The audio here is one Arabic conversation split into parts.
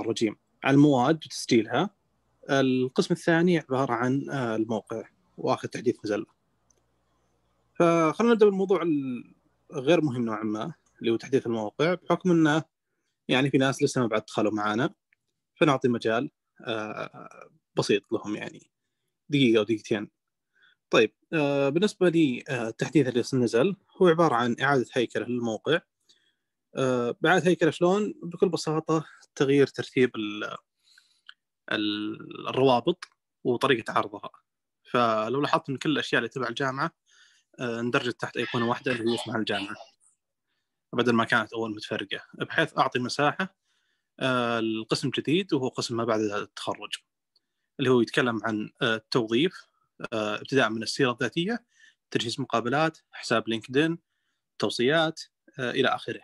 الرجيم على المواد وتسجيلها القسم الثاني عبارة عن آه، الموقع وآخر تحديث مزلة فخلنا نبدأ بالموضوع الغير مهم نوعا ما اللي هو تحديث الموقع بحكم أنه يعني في ناس لسه ما بعد دخلوا معانا فنعطي مجال آه، بسيط لهم يعني دقيقة أو دقيقتين طيب آه، بالنسبة للتحديث اللي نزل هو عبارة عن إعادة هيكلة للموقع آه، بعد هيكله شلون؟ بكل بساطه تغيير ترتيب الروابط وطريقه عرضها فلو لاحظت من كل الاشياء اللي تبع الجامعه آه، اندرجت تحت ايقونه واحده اللي هي اسمها الجامعه بدل ما كانت اول متفرقه بحيث اعطي مساحه القسم آه، جديد وهو قسم ما بعد التخرج اللي هو يتكلم عن التوظيف ابتداء من السيره الذاتيه تجهيز مقابلات حساب لينكدين توصيات الى اخره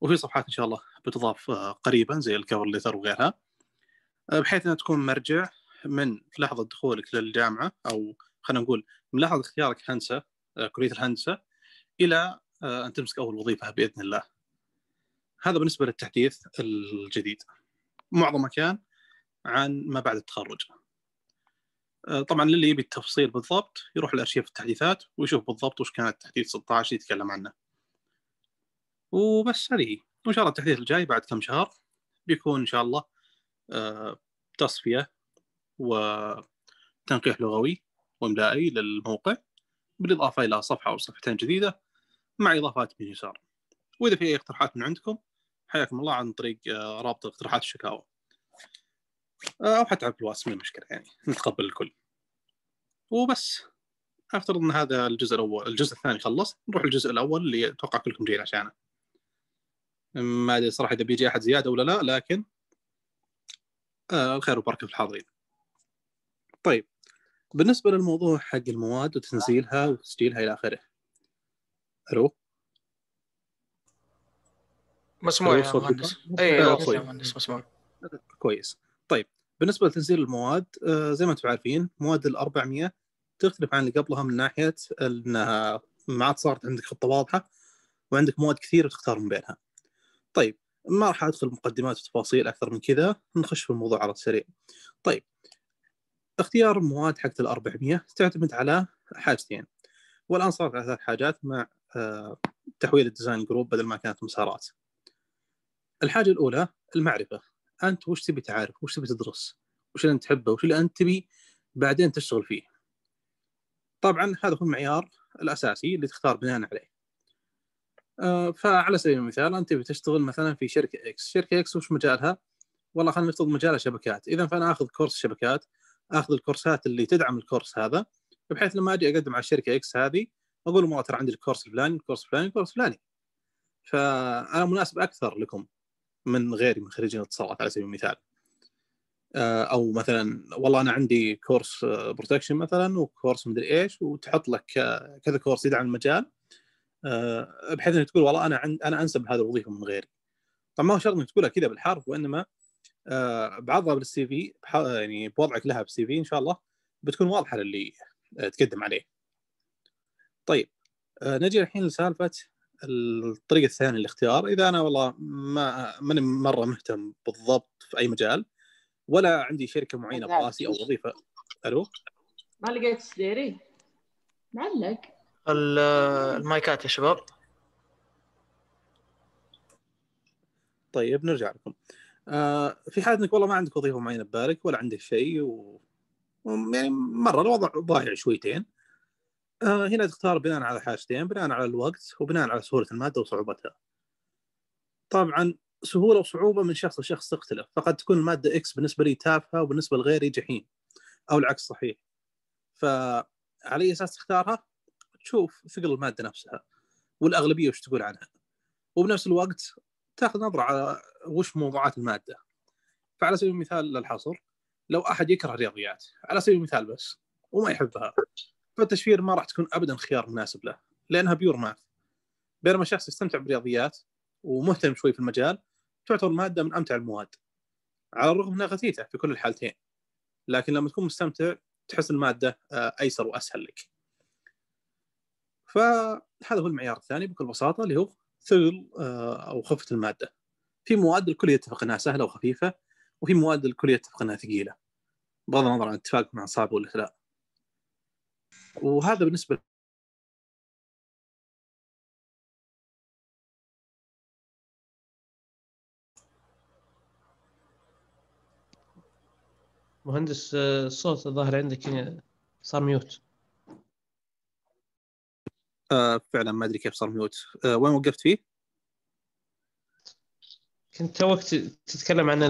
وفي صفحات ان شاء الله بتضاف آه، قريبا زي الكفر ليتر وغيرها آه، بحيث انها تكون مرجع من لحظه دخولك للجامعه او خلينا نقول من لحظه اختيارك هندسه آه، كليه الهندسه الى ان تمسك اول وظيفه باذن الله. هذا بالنسبه للتحديث الجديد. معظمه كان عن ما بعد التخرج. طبعا للي يبي التفصيل بالضبط يروح لارشيف التحديثات ويشوف بالضبط وش كان التحديث 16 يتكلم عنه. وبس هذه وان شاء الله التحديث الجاي بعد كم شهر بيكون ان شاء الله آه، تصفيه وتنقيح لغوي واملائي للموقع بالاضافه الى صفحه او صفحتين جديده مع اضافات من يسار واذا في اي اقتراحات من عندكم حياكم الله عن طريق آه، رابط اقتراحات الشكاوى آه، او حتى على الواتس من المشكله يعني نتقبل الكل وبس افترض ان هذا الجزء الاول الجزء الثاني خلص نروح الجزء الاول اللي اتوقع كلكم جايين عشانه ما ادري صراحه اذا بيجي احد زياده ولا لا لكن آه الخير وبركه في الحاضرين. طيب بالنسبه للموضوع حق المواد وتنزيلها وتسجيلها الى اخره. الو مسموع يا مهندس اي آه، طيب. مهندس مسموع كويس طيب بالنسبه لتنزيل المواد آه زي ما انتم عارفين مواد ال 400 تختلف عن اللي قبلها من ناحيه انها آه، ما عاد صارت عندك خطه واضحه وعندك مواد كثير تختار من بينها. طيب ما راح ادخل مقدمات وتفاصيل اكثر من كذا نخش في الموضوع على السريع طيب اختيار المواد حقت ال 400 تعتمد على حاجتين والان صارت على ثلاث حاجات مع آه، تحويل الديزاين جروب بدل ما كانت مسارات الحاجه الاولى المعرفه انت وش تبي تعرف وش تبي تدرس وش اللي انت تحبه وش اللي انت تبي بعدين تشتغل فيه طبعا هذا هو المعيار الاساسي اللي تختار بناء عليه آه، فعلى سبيل المثال انت بتشتغل مثلا في شركه اكس، شركه اكس وش مجالها؟ والله خلينا نفترض مجالها شبكات، اذا فانا اخذ كورس شبكات، اخذ الكورسات اللي تدعم الكورس هذا بحيث لما اجي اقدم على الشركه اكس هذه اقول لهم والله ترى عندي الكورس الفلاني، الكورس الفلاني، الكورس الفلاني. فانا مناسب اكثر لكم من غيري من خريجين الاتصالات على سبيل المثال. آه، او مثلا والله انا عندي كورس بروتكشن آه، مثلا وكورس مدري ايش وتحط لك كذا كورس يدعم المجال آه، بحيث انك تقول والله انا عن انا انسب هذه الوظيفه من غيري طبعا ما هو شرط انك تقولها كذا بالحرف وانما بعضها بالسي في يعني بوضعك لها بالسي في ان شاء الله بتكون واضحه للي آه، تقدم عليه طيب آه، نجي الحين لسالفه الطريقه الثانيه للاختيار اذا انا والله ما ماني مره مهتم بالضبط في اي مجال ولا عندي شركه معينه براسي او وظيفه الو ما لقيت سديري معلق المايكات يا شباب طيب نرجع لكم آه في حال انك والله ما عندك وظيفه معينه ببالك ولا عندك شيء و... يعني مره الوضع ضايع شويتين آه هنا تختار بناء على حاجتين بناء على الوقت وبناء على سهوله الماده وصعوبتها طبعا سهوله وصعوبه من شخص لشخص تختلف فقد تكون الماده اكس بالنسبه لي تافهه وبالنسبه لغيري جحيم او العكس صحيح فعلى اي اساس تختارها تشوف ثقل الماده نفسها والاغلبيه وش تقول عنها وبنفس الوقت تاخذ نظره على وش موضوعات الماده فعلى سبيل المثال للحصر لو احد يكره الرياضيات على سبيل المثال بس وما يحبها فالتشفير ما راح تكون ابدا خيار مناسب له لانها بيور ماث بينما شخص يستمتع بالرياضيات ومهتم شوي في المجال تعتبر ماده من امتع المواد على الرغم انها غثيثه في كل الحالتين لكن لما تكون مستمتع تحس الماده آه، ايسر واسهل لك فهذا هو المعيار الثاني بكل بساطه اللي هو ثقل آه، او خفه الماده في مواد الكل يتفق انها سهله وخفيفه وفي مواد الكل يتفق انها ثقيله بغض النظر عن اتفاق مع صعب ولا لا وهذا بالنسبه مهندس آه، الصوت الظاهر عندك صار ميوت آه، فعلا ما ادري كيف صار ميوت آه وين وقفت فيه؟ كنت توك تتكلم عن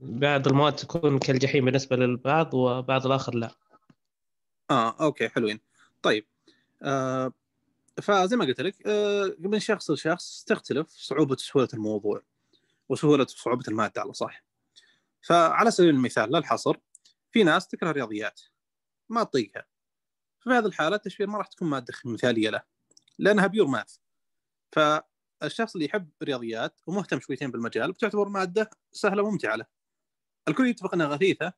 بعض المواد تكون كالجحيم بالنسبه للبعض وبعض الاخر لا اه اوكي حلوين طيب آه فزي ما قلت لك آه من شخص لشخص تختلف صعوبه سهوله الموضوع وسهوله صعوبه الماده على صح فعلى سبيل المثال للحصر في ناس تكره الرياضيات ما تطيقها ففي هذه الحاله التشفير ما راح تكون ماده مثاليه له لانها بيور ماث فالشخص اللي يحب الرياضيات ومهتم شويتين بالمجال بتعتبر ماده سهله وممتعه له الكل يتفق انها غثيثه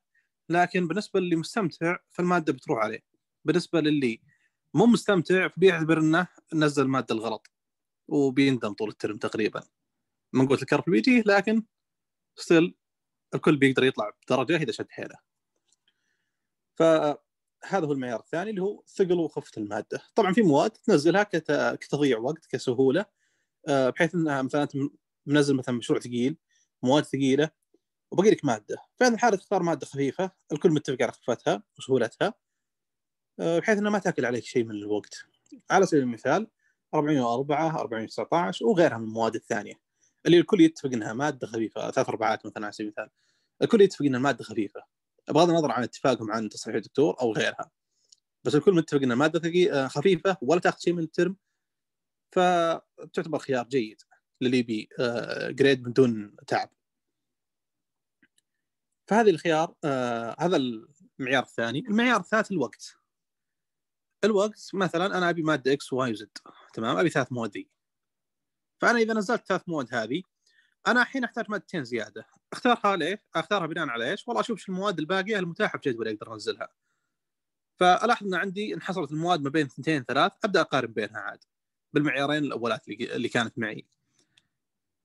لكن بالنسبه للي مستمتع فالماده بتروح عليه بالنسبه للي مو مستمتع بيعتبر انه نزل الماده الغلط وبيندم طول الترم تقريبا من قوه الكرف بيجي لكن ستيل الكل بيقدر يطلع بدرجه اذا شد حيله ف هذا هو المعيار الثاني اللي هو ثقل وخفه الماده طبعا في مواد تنزلها كتضيع وقت كسهوله آه، بحيث انها مثلا انت منزل مثلا مشروع ثقيل مواد ثقيله وبقي لك ماده في هذه الحاله تختار ماده خفيفه الكل متفق على خفتها وسهولتها آه، بحيث انها ما تاكل عليك شيء من الوقت على سبيل المثال 404 419 وغيرها من المواد الثانيه اللي الكل يتفق انها ماده خفيفه ثلاث اربعات مثلا على سبيل المثال الكل يتفق ان الماده خفيفه بغض النظر عن اتفاقهم عن تصريح الدكتور او غيرها بس الكل متفق ان ماده آه، خفيفه ولا تاخذ شيء من الترم فتعتبر خيار جيد للي يبي جريد آه، من دون تعب فهذا الخيار آه، هذا المعيار الثاني المعيار الثالث الوقت الوقت مثلا انا ابي ماده اكس واي وزد تمام ابي ثلاث مواد ذي فانا اذا نزلت ثلاث مواد هذه انا الحين احتاج مادتين زياده اختارها ليه؟ اختارها بناء على ايش؟ والله اشوف المواد الباقيه المتاحه في جدولي اقدر انزلها. فالاحظ ان عندي انحصرت المواد ما بين اثنتين ثلاث ابدا اقارن بينها عاد بالمعيارين الاولات اللي كانت معي.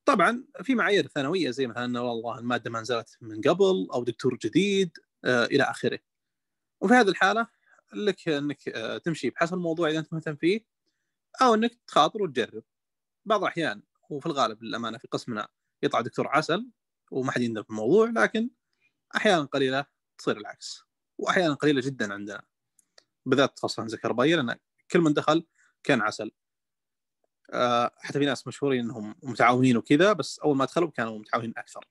طبعا في معايير ثانويه زي مثلا والله الماده ما نزلت من قبل او دكتور جديد آه الى اخره. وفي هذه الحاله لك انك آه تمشي بحسب الموضوع اذا انت مهتم فيه او انك تخاطر وتجرب. بعض الاحيان وفي الغالب للامانه في قسمنا يطلع دكتور عسل وما حد يندم في الموضوع لكن احيانا قليله تصير العكس واحيانا قليله جدا عندنا بالذات تخصص عن الكهربائيه لان كل من دخل كان عسل آه، حتى في ناس مشهورين انهم متعاونين وكذا بس اول ما دخلوا كانوا متعاونين اكثر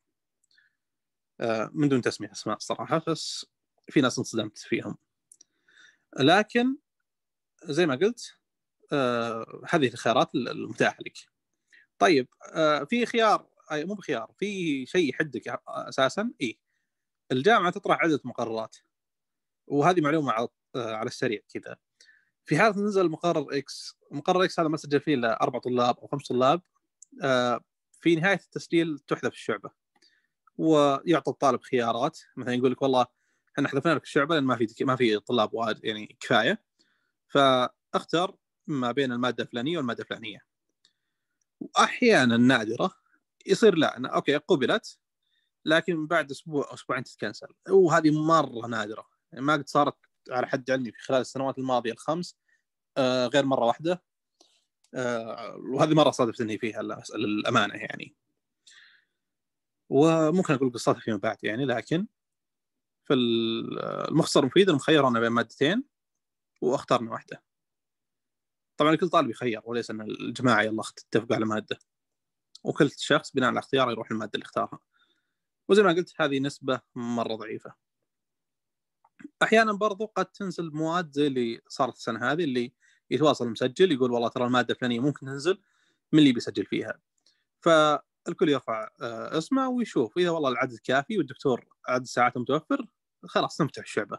آه، من دون تسميه اسماء الصراحه بس في ناس انصدمت فيهم لكن زي ما قلت آه، هذه الخيارات المتاحه لك طيب في خيار أي مو بخيار في شيء يحدك اساسا اي الجامعه تطرح عده مقررات وهذه معلومه على آه، على السريع كذا في حاله نزل مقرر اكس مقرر اكس هذا ما سجل فيه الا اربع طلاب او خمس طلاب آه، في نهايه التسجيل تحذف الشعبه ويعطى الطالب خيارات مثلا يقول لك والله احنا حذفنا لك الشعبه لان ما في ما في طلاب واجد يعني كفايه فاختر ما بين الماده الفلانيه والماده الفلانيه واحيانا نادره يصير لا أنا اوكي قبلت لكن بعد اسبوع او اسبوعين تتكنسل وهذه مره نادره يعني ما قد صارت على حد علمي في خلال السنوات الماضيه الخمس آه غير مره واحده آه وهذه مره صادفت اني فيها للامانه يعني وممكن اقول قصتها فيما بعد يعني لكن فالمختصر المفيد المخير انا بين مادتين واخترنا واحده طبعا كل طالب يخير وليس ان الجماعه يلا تتفقوا على ماده وكل شخص بناء على اختياره يروح الماده اللي اختارها وزي ما قلت هذه نسبه مره ضعيفه احيانا برضو قد تنزل مواد زي اللي صارت السنه هذه اللي يتواصل المسجل يقول والله ترى الماده الفلانيه ممكن تنزل من اللي بيسجل فيها فالكل يرفع آه، اسمه ويشوف اذا والله العدد كافي والدكتور عدد ساعاته متوفر خلاص نفتح الشعبه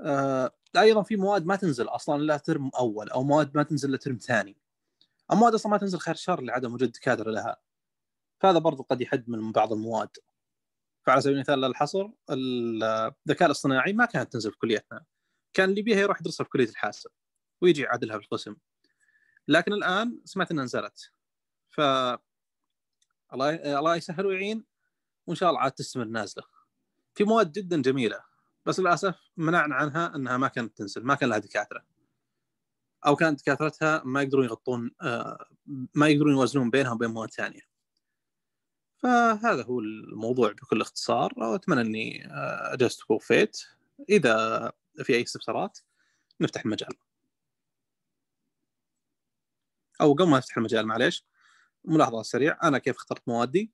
آه، ايضا في مواد ما تنزل اصلا الا ترم اول او مواد ما تنزل الا ترم ثاني المواد اصلا ما تنزل خير شر لعدم وجود دكاتره لها فهذا برضو قد يحد من بعض المواد فعلى سبيل المثال للحصر الذكاء الاصطناعي ما كانت تنزل في كليتنا كان اللي بيها يروح يدرسها في كليه الحاسب ويجي يعادلها في القسم لكن الان سمعت انها نزلت ف الله يسهل ويعين وان شاء الله عاد تستمر نازله في مواد جدا جميله بس للاسف منعنا عنها انها ما كانت تنزل ما كان لها دكاتره او كانت كثرتها ما يقدرون يغطون آه، ما يقدرون يوازنون بينها وبين مواد ثانيه فهذا هو الموضوع بكل اختصار واتمنى اني آه، اجزت ووفيت اذا في اي استفسارات نفتح المجال او قبل ما افتح المجال معليش ملاحظه سريع انا كيف اخترت موادي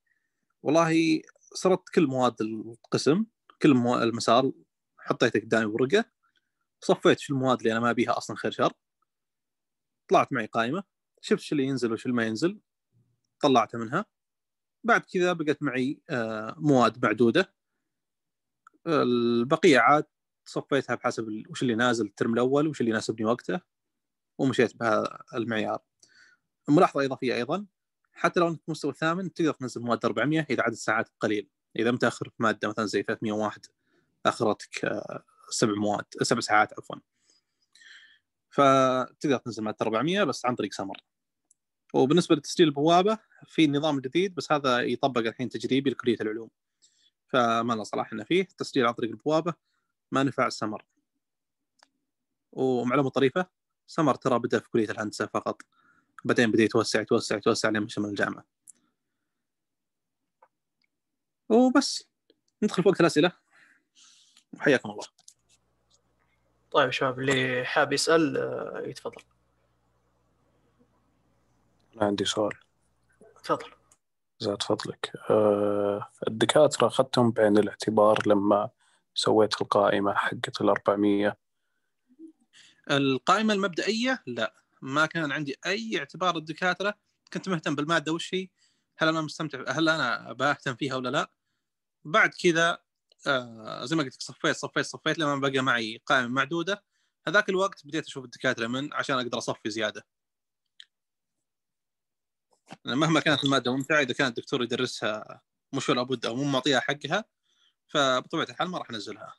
والله صرت كل مواد القسم كل المسار حطيته قدامي بورقه صفيت شو المواد اللي انا ما بيها اصلا خير شر طلعت معي قائمه شفت شو اللي ينزل وش اللي ما ينزل طلعته منها بعد كذا بقت معي آه، مواد معدوده البقيه عاد صفيتها بحسب وش اللي نازل الترم الاول وش اللي يناسبني وقته ومشيت بهذا المعيار ملاحظه اضافيه ايضا حتى لو انك مستوى الثامن تقدر تنزل مواد 400 اذا عدد ساعاتك قليل اذا متاخر في ماده مثلا زي 301 اخرتك آه، سبع مواد سبع ساعات عفوا فتقدر تنزل ماده 400 بس عن طريق سمر وبالنسبه لتسجيل البوابه في نظام جديد بس هذا يطبق الحين تجريبي لكليه العلوم فما لنا صلاح انه فيه التسجيل عن طريق البوابه ما نفع سمر ومعلومه طريفه سمر ترى بدا في كليه الهندسه فقط بعدين بدا يتوسع يتوسع يتوسع لين شمل الجامعه وبس ندخل في وقت الاسئله وحياكم الله طيب يا شباب اللي حاب يسال آه، يتفضل إيه، ما عندي سؤال تفضل زاد فضلك أه الدكاترة أخذتهم بعين الاعتبار لما سويت القائمة حقت الأربعمية القائمة المبدئية لا ما كان عندي أي اعتبار الدكاترة كنت مهتم بالمادة وش هي هل أنا مستمتع هل أنا بأهتم فيها ولا لا بعد كذا آه زي ما قلت لك صفيت صفيت صفيت لما بقى معي قائمه معدوده هذاك الوقت بديت اشوف الدكاتره من عشان اقدر اصفي زياده مهما كانت الماده ممتعه اذا كان الدكتور يدرسها مش ولا بد او مو معطيها حقها فبطبيعه الحال ما راح انزلها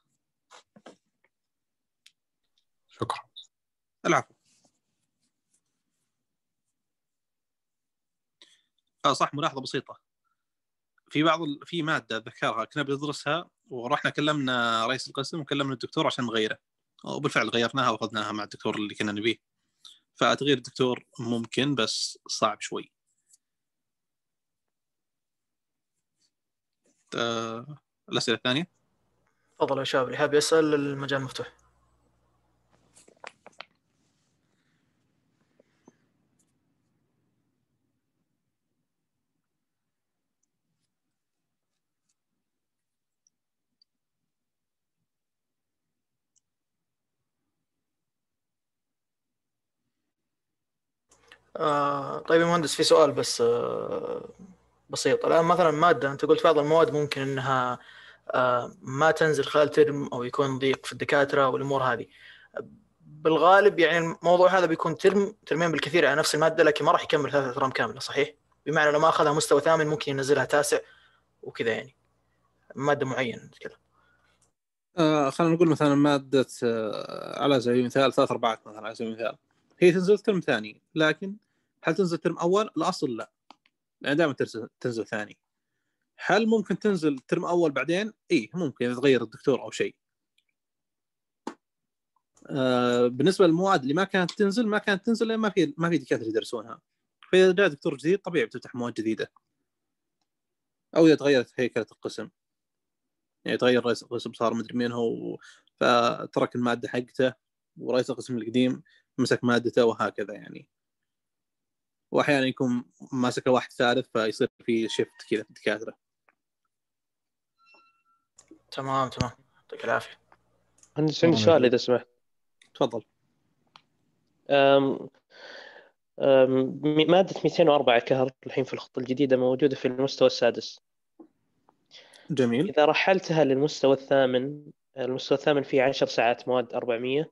شكرا العفو آه صح ملاحظه بسيطه في بعض في ماده ذكرها كنا بندرسها ورحنا كلمنا رئيس القسم وكلمنا الدكتور عشان نغيره وبالفعل غيرناها واخذناها مع الدكتور اللي كنا نبيه فتغيير الدكتور ممكن بس صعب شوي أه، الاسئله الثانيه تفضل يا شباب اللي حاب يسال المجال مفتوح آه، طيب يا مهندس في سؤال بس آه بسيط الان مثلا ماده انت قلت بعض المواد ممكن انها آه ما تنزل خلال ترم او يكون ضيق في الدكاتره والامور هذه بالغالب يعني الموضوع هذا بيكون ترم ترمين بالكثير على نفس الماده لكن ما راح يكمل ثلاثة ترام كامله صحيح؟ بمعنى لو ما اخذها مستوى ثامن ممكن ينزلها تاسع وكذا يعني ماده معينه نتكلم آه خلينا نقول مثلا ماده آه على سبيل المثال ثلاث ارباعات مثلا على سبيل المثال هي تنزل ترم ثاني لكن هل تنزل ترم اول؟ الاصل لا لان دائما تنزل ثاني هل ممكن تنزل ترم اول بعدين؟ اي ممكن اذا تغير الدكتور او شيء آه، بالنسبه للمواد اللي ما كانت تنزل ما كانت تنزل لان ما في ما في دكاتره يدرسونها فاذا جاء دكتور جديد طبيعي بتفتح مواد جديده او اذا تغيرت هيكله القسم يعني تغير رئيس القسم صار مدري مين هو فترك الماده حقته ورئيس القسم القديم مسك مادته وهكذا يعني واحيانا يكون ماسكه واحد ثالث فيصير في شيفت كذا في الدكاتره تمام تمام يعطيك العافيه مهندس عندي سؤال اذا سمحت تفضل أم أم مادة 204 كهرب الحين في الخطة الجديدة موجودة في المستوى السادس جميل إذا رحلتها للمستوى الثامن المستوى الثامن فيه 10 ساعات مواد 400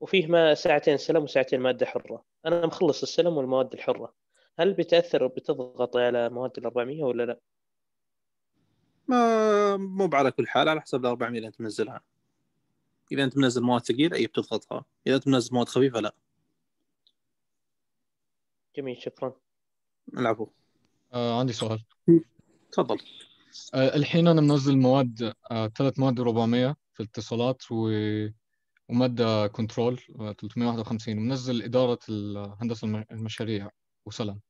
وفيه ما ساعتين سلم وساعتين مادة حرة انا مخلص السلم والمواد الحره هل بتاثر بتضغط على مواد ال 400 ولا لا؟ ما مو على كل حال على حسب ال 400 اللي انت منزلها اذا انت منزل مواد ثقيله اي بتضغطها اذا انت منزل مواد خفيفه لا جميل شكرا العفو آه عندي سؤال تفضل آه الحين انا منزل مواد آه ثلاث مواد 400 في الاتصالات و ومادة كنترول 351 آه، ومنزل إدارة الهندسة المشاريع وسلام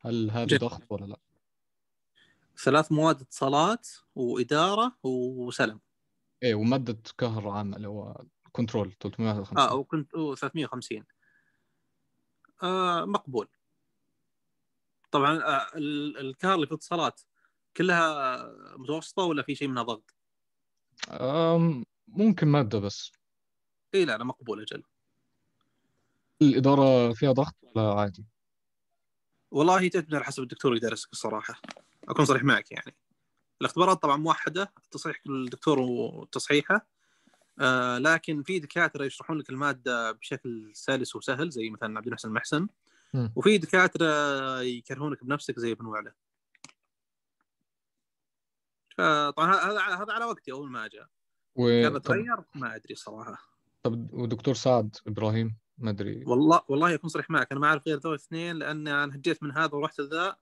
هل هذا ضغط ولا لا؟ ثلاث مواد اتصالات وإدارة وسلم ايه ومادة كهر عامة اللي هو كنترول 351 اه وكنت 350 آه مقبول طبعا آه، الكهر اللي في الاتصالات كلها متوسطة ولا في شيء منها ضغط؟ آه ممكن مادة بس اي لا انا مقبول اجل الاداره فيها ضغط ولا عادي؟ والله تعتمد على حسب الدكتور اللي يدرسك الصراحه اكون صريح معك يعني الاختبارات طبعا موحده تصحيح الدكتور وتصحيحه آه لكن في دكاتره يشرحون لك الماده بشكل سلس وسهل زي مثلا عبد المحسن محسن وفي دكاتره يكرهونك بنفسك زي ابن وعله فطبعا هذا هذا على وقتي اول ما اجى و... كان تغير ما ادري صراحه طب ودكتور سعد ابراهيم ما ادري والله والله اكون صريح معك انا ما اعرف غير ذول الاثنين لان انا هجيت من هذا ورحت لذا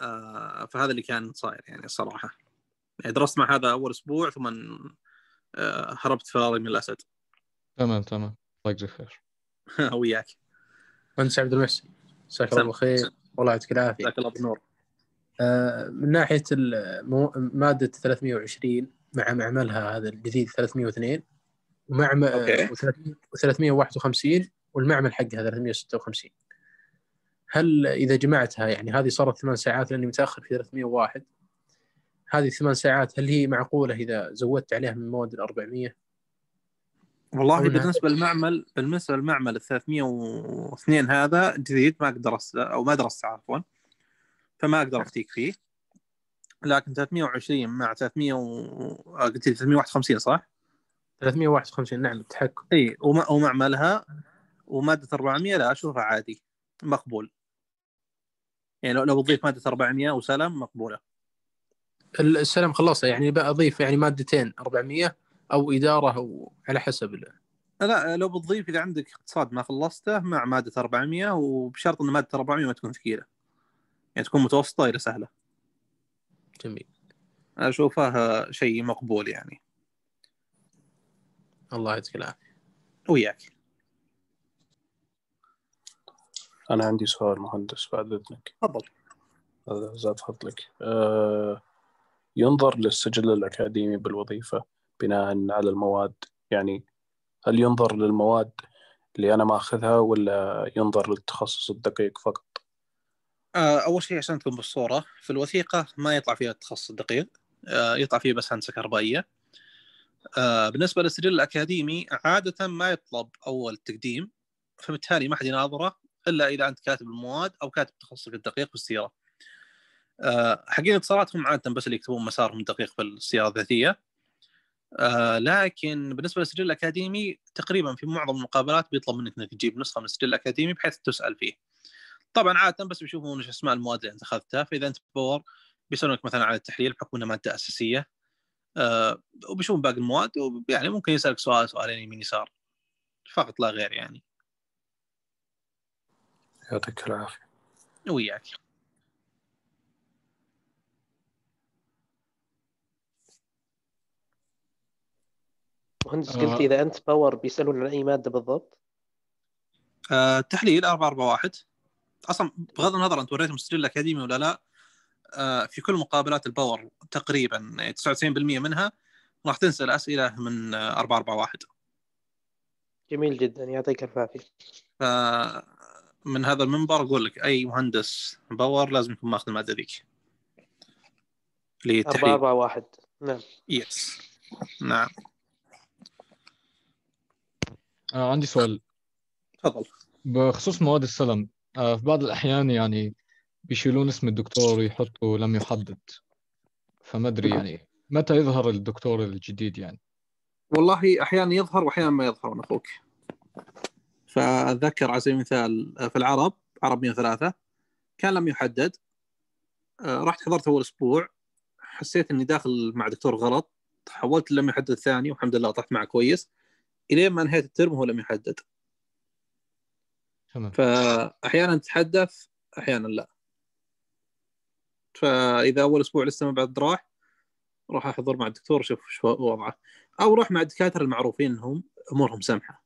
آه فهذا اللي كان صاير يعني الصراحه يعني درست مع هذا اول اسبوع ثم آه هربت فراري من الاسد تمام تمام الله يجزيك خير وياك مهندس عبد المحسن مساك الله بالخير والله يعطيك العافيه جزاك الله بالنور آه من ناحيه المو... ماده 320 مع معملها هذا الجديد 302 ومعمل و351 والمعمل حقها 356 هل اذا جمعتها يعني هذه صارت ثمان ساعات لاني متاخر في 301 هذه الثمان ساعات هل هي معقوله اذا زودت عليها من مواد ال 400 والله بالنسبه للمعمل بالنسبه للمعمل ال 302 هذا جديد ما اقدر او ما درست عفوا فما اقدر نعم. افتيك فيه لكن 320 مع 300 و... قلت 351 صح؟ 351 نعم التحكم اي ومع, ومع مالها وماده 400 لا اشوفها عادي مقبول يعني لو لو بضيف ماده 400 وسلم مقبوله السلم خلصها يعني بضيف يعني مادتين 400 او اداره أو على حسب لا لو بتضيف اذا عندك اقتصاد ما خلصته مع ماده 400 وبشرط ان ماده 400 ما تكون ثقيله يعني تكون متوسطه الى سهله جميل اشوفها شيء مقبول يعني الله يعطيك العافيه وياك انا عندي سؤال مهندس بعد اذنك تفضل هذا زاد فضلك أه ينظر للسجل الاكاديمي بالوظيفه بناء على المواد يعني هل ينظر للمواد اللي انا ماخذها ولا ينظر للتخصص الدقيق فقط آه، اول شيء عشان تكون بالصوره في الوثيقه ما يطلع فيها التخصص الدقيق آه، يطلع فيه بس هندسه كهربائيه آه، بالنسبه للسجل الاكاديمي عاده ما يطلب اول تقديم فبالتالي ما حد يناظره الا اذا انت كاتب المواد او كاتب تخصصك الدقيق في السيره. آه، حقين الاتصالات هم عاده بس اللي يكتبون مسارهم الدقيق في السيره الذاتيه. آه، لكن بالنسبه للسجل الاكاديمي تقريبا في معظم المقابلات بيطلب منك انك تجيب نسخه من السجل الاكاديمي بحيث تسال فيه. طبعا عاده بس بيشوفون ايش اسماء المواد اللي انت اخذتها فاذا انت بور بيسالونك مثلا على التحليل بحكم انها ماده اساسيه آه، وبيشوفون باقي المواد ويعني ممكن يسالك سؤال سؤالين يعني يمين يسار فقط لا غير يعني يعطيك العافيه وياك مهندس آه. قلت اذا انت باور بيسالون عن اي ماده بالضبط؟ آه تحليل 441 اصلا بغض النظر انت وريتهم سجل الاكاديمي ولا لا آه، في كل مقابلات الباور تقريبا 99% منها راح تنسال اسئله من 441 آه، جميل جدا يعطيك الف عافيه من هذا المنبر اقول لك اي مهندس باور لازم يكون ماخذ الماده ذيك 4 441 نعم يس نعم آه، عندي سؤال تفضل بخصوص مواد السلم في بعض الاحيان يعني بيشيلون اسم الدكتور ويحطوا لم يحدد فما ادري يعني, يعني متى يظهر الدكتور الجديد يعني والله احيانا يظهر واحيانا ما يظهر انا اخوك فاتذكر على سبيل المثال آه، في العرب عرب 103 كان لم يحدد آه، رحت حضرت اول اسبوع حسيت اني داخل مع دكتور غلط حولت لم يحدد ثاني والحمد لله طحت معه كويس الين ما انهيت الترم هو لم يحدد تمام فاحيانا تتحدث احيانا لا فاذا اول اسبوع لسه ما بعد راح راح احضر مع الدكتور اشوف شو وضعه او راح مع الدكاتره المعروفين انهم امورهم سمحه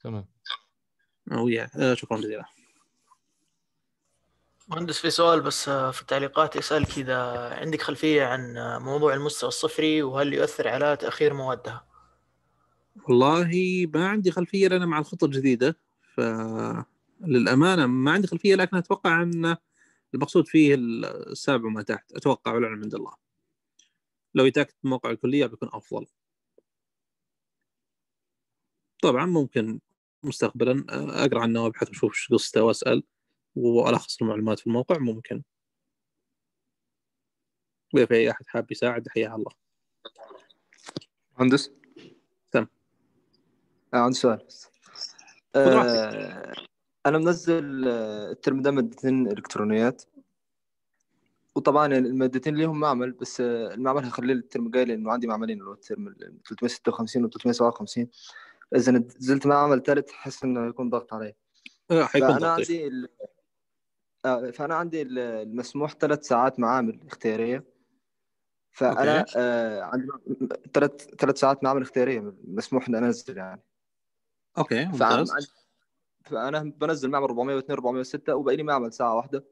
تمام اويا آه، شكرا جزيلا مهندس في سؤال بس آه، في التعليقات يسألك إذا عندك خلفية عن آه، موضوع المستوى الصفري وهل يؤثر على تأخير موادها؟ والله ما عندي خلفية لان مع الخطة الجديدة ف للامانه ما عندي خلفيه لكن اتوقع ان المقصود فيه السابع وما تحت اتوقع والعلم عند الله لو يتاكد موقع الكليه بيكون افضل طبعا ممكن مستقبلا آه، اقرا عنه وابحث واشوف ايش قصته واسال والخص المعلومات في الموقع ممكن اذا في اي احد حاب يساعد حياه الله مهندس تم آه، عندي سؤال آه، انا منزل آه، الترم ده مادتين الكترونيات وطبعا المادتين ليهم معمل بس آه، المعمل هخليه الترم الجاي لانه عندي معملين اللي هو الترم 356 و 357 اذا نزلت معمل ثالث حس انه هيكون ضغط علي اه حيكون فانا ضغط عندي ال... آه، فانا عندي المسموح ثلاث ساعات معامل اختياريه فانا آه عندي ثلاث ثلاث ساعات معامل اختياريه مسموح ان انزل يعني اوكي ممتاز انا بنزل معمل 402 406 وباقي لي معمل ساعه واحده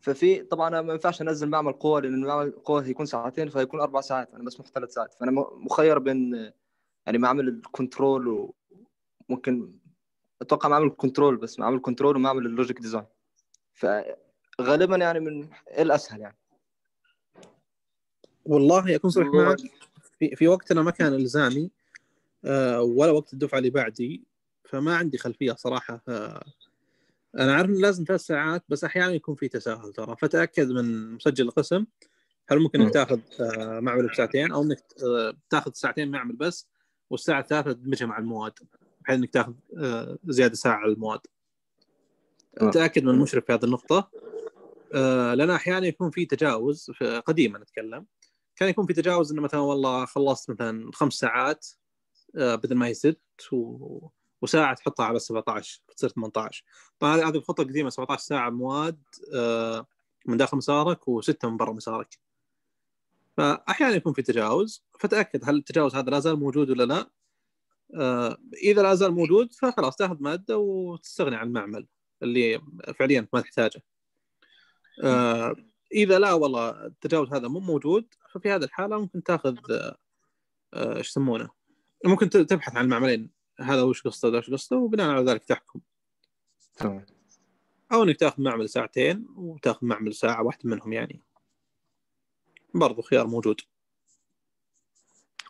ففي طبعا انا ما ينفعش انزل معمل قوه لان المعمل قوه هيكون ساعتين فهيكون اربع ساعات انا مسموح ثلاث ساعات فانا مخير بين يعني معمل الكنترول وممكن اتوقع معمل الكنترول بس معمل الكنترول ومعمل اللوجيك ديزاين فغالبا يعني من إيه الاسهل يعني والله اكون صريح معك في, في وقتنا ما كان الزامي آه، ولا وقت الدفعه اللي بعدي فما عندي خلفيه صراحه ف... انا عارف انه لازم ثلاث ساعات بس احيانا يكون في تساهل ترى فتاكد من مسجل القسم هل ممكن انك تاخذ آه، معمل بساعتين او انك آه، تاخذ ساعتين معمل بس والساعه الثالثه تدمجها مع المواد بحيث انك تاخذ آه، زياده ساعه على المواد. تاكد من المشرف في هذه النقطه لان احيانا يكون في تجاوز قديما نتكلم كان يكون في تجاوز انه مثلا والله خلصت مثلا خمس ساعات بدل ما هي ست و وساعه تحطها على 17 بتصير 18 فهذه هذه الخطه القديمه 17 ساعه مواد آه، من داخل مسارك وسته من برا مسارك فاحيانا يكون في تجاوز فتاكد هل التجاوز هذا لا زال موجود ولا لا آه، اذا لا زال موجود فخلاص تاخذ ماده وتستغني عن المعمل اللي فعليا ما تحتاجه آه، اذا لا والله التجاوز هذا مو موجود ففي هذه الحاله ممكن تاخذ ايش يسمونه ممكن تبحث عن المعملين هذا وش قصته وش قصته وبناء على ذلك تحكم تمام او انك تاخذ معمل ساعتين وتاخذ معمل ساعه واحده منهم يعني برضو خيار موجود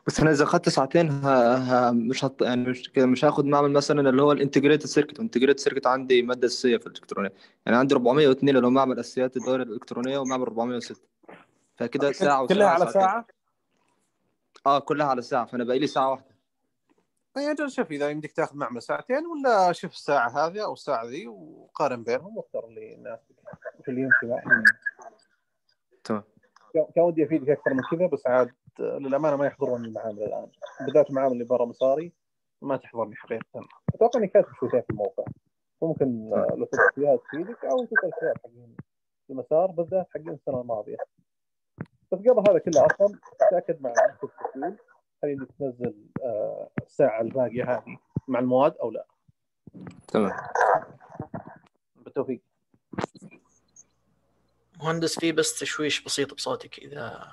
بس انا اذا اخذت ساعتين ها ها مش هط... يعني مش كده مش هاخد معمل مثلا اللي هو الانتجريتد سيركت والانتجريتد سيركت عندي ماده اساسيه في الالكترونيه يعني عندي 402 اللي هو معمل اساسيات الدوائر الالكترونيه ومعمل 406 فكده ساعه وساعه كلها على ساعه؟ اه كلها على ساعه فانا باقي لي ساعه واحده اي اجل شوف اذا يمديك تاخذ معمل ساعتين ولا شوف الساعه هذه او الساعه ذي وقارن بينهم واختار اللي يناسبك يمشي معك تمام كان ودي افيدك اكثر من كذا بس عاد للامانه ما يحضرني المعامل الان بالذات المعامل اللي برا مصاري ما تحضرني حقيقه اتوقع اني كاتب شويه في الموقع ممكن لو تدخل فيها تفيدك او تسال فيها حق المسار بالذات حق السنه الماضيه بس قبل هذا كله اصلا تاكد مع نفسك تخليني تنزل آه، الساعه الباقيه هذه مع المواد او لا تمام بالتوفيق مهندس في بس تشويش بسيط بصوتك اذا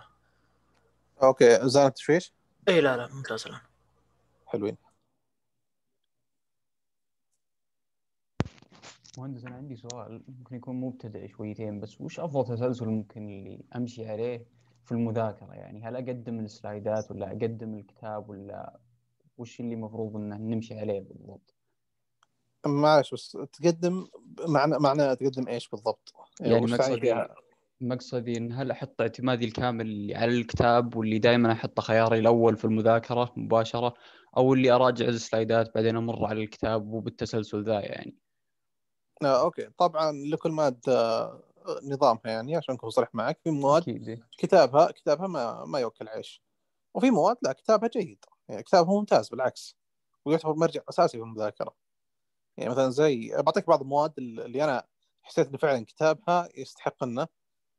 اوكي زال التشويش اي لا لا ممتاز الان حلوين مهندس انا عندي سؤال ممكن يكون مبتدئ شويتين بس وش افضل تسلسل ممكن اللي امشي عليه في المذاكره يعني هل اقدم السلايدات ولا اقدم الكتاب ولا وش اللي المفروض انه نمشي عليه بالضبط؟ معلش بس تقدم معنى معنى تقدم ايش بالضبط؟ يعني, يعني مقصدي مقصدي ان هل احط اعتمادي الكامل على الكتاب واللي دائما احطه خياري الاول في المذاكره مباشره او اللي اراجع السلايدات بعدين امر على الكتاب وبالتسلسل ذا يعني. آه اوكي طبعا لكل ماده نظامها يعني عشان اكون صريح معك في مواد إيه. كتابها كتابها ما ما يوكل عيش وفي مواد لا كتابها جيد يعني كتابها ممتاز بالعكس ويعتبر مرجع اساسي في المذاكره يعني مثلا زي بعطيك بعض المواد اللي انا حسيت انه فعلا كتابها يستحق انه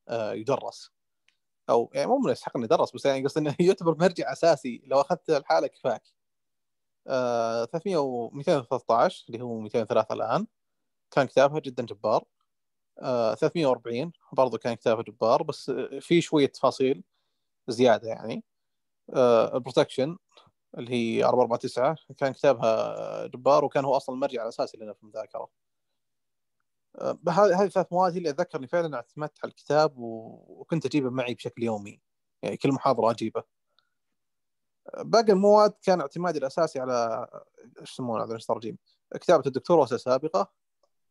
آه، يدرس او يعني مو انه يستحق انه يدرس بس يعني قصدي انه يعتبر مرجع اساسي لو اخذت الحاله كفاك آه 300 و 213 اللي هو 203 الان كان كتابها جدا جبار 340 آه، برضو كان كتاب جبار بس آه، في شويه تفاصيل زياده يعني آه، البروتكشن اللي هي 449 كان كتابها جبار وكان هو اصلا المرجع الاساسي لنا في المذاكره هذه الثلاث مواد هي اللي اتذكر اني فعلا اعتمدت على الكتاب وكنت اجيبه معي بشكل يومي يعني كل محاضره اجيبه باقي المواد كان اعتمادي الاساسي على ايش يسمونه هذا الترجيم كتابه الدكتور وسائل سابقه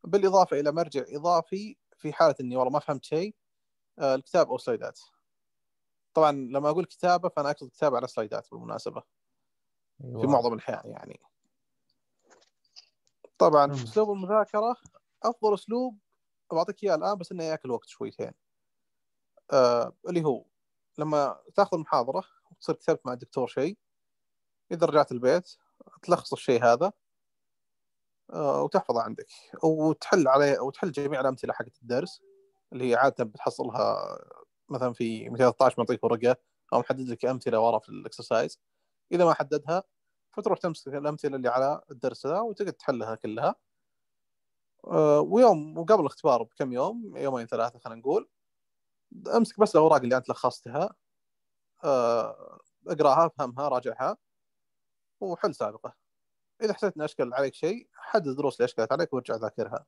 بالاضافه الى مرجع اضافي في حاله اني والله ما فهمت شيء آه، الكتاب او سلايدات طبعا لما اقول كتابه فانا اقصد كتابه على سلايدات بالمناسبه أيوة. في معظم الاحيان يعني طبعا في أمم. اسلوب المذاكره افضل اسلوب بعطيك اياه الان بس انه ياكل وقت شويتين آه اللي هو لما تاخذ المحاضره وتصير كتبت مع الدكتور شيء اذا رجعت البيت تلخص الشيء هذا آه، وتحفظه عندك وتحل عليه وتحل جميع الامثله حقت الدرس اللي هي عاده بتحصلها مثلا في مثال 13 معطيك ورقه او محدد لك امثله ورا في الاكسرسايز اذا ما حددها فتروح تمسك الامثله اللي على الدرس ذا وتقعد تحلها كلها آه، ويوم وقبل الاختبار بكم يوم يومين ثلاثه خلينا نقول امسك بس الاوراق اللي انت لخصتها آه، اقراها افهمها راجعها وحل سابقه اذا حسيت ان اشكل عليك شيء حدد الدروس اللي اشكلت عليك وارجع ذاكرها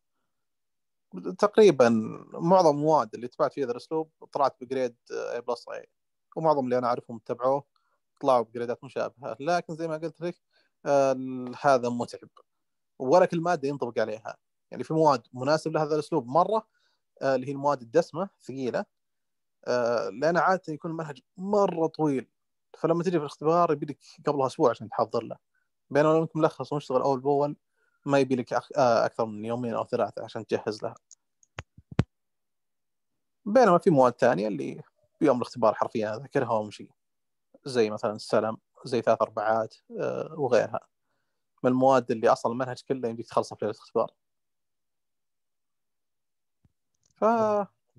تقريبا معظم المواد اللي تبعت فيها هذا الاسلوب طلعت بجريد اي بلس اي ومعظم اللي انا اعرفهم تبعوه طلعوا بجريدات مشابهه لكن زي ما قلت لك هذا متعب ولا كل ماده ينطبق عليها يعني في مواد مناسب لهذا الاسلوب مره آه، اللي هي المواد الدسمه ثقيله آه، لان عاده يكون المنهج مره طويل فلما تجي في الاختبار يبي لك قبلها اسبوع عشان تحضر له بينما لو انك ملخص ومشتغل اول باول ما يبي لك آه، اكثر من يومين او ثلاثه عشان تجهز لها بينما في مواد ثانيه اللي في يوم الاختبار حرفيا اذاكرها وامشي زي مثلا السلم زي ثلاث اربعات آه، وغيرها من المواد اللي اصلا المنهج كله يمديك تخلصه في ليله الاختبار ف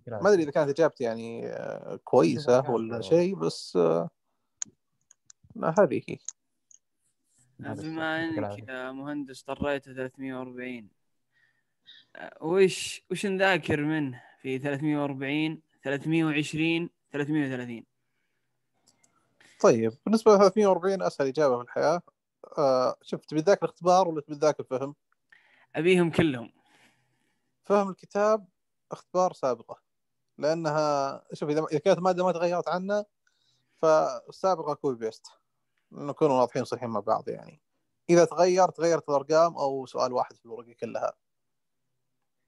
ما ادري اذا كانت اجابتي يعني آه، كويسه ولا شيء بس هذه هي بما انك يا مهندس طريته 340 أه، وش وش نذاكر منه في 340 320 330 طيب بالنسبه ل 340 اسهل اجابه في الحياه شفت أه، شوف تبي تذاكر اختبار ولا تبي تذاكر فهم؟ ابيهم كلهم فهم الكتاب اختبار سابقه لانها شوف اذا كانت الماده ما تغيرت عنا فالسابقه كوبي بيست نكون واضحين وصريحين مع بعض يعني اذا تغير تغيرت الارقام او سؤال واحد في الورقه كلها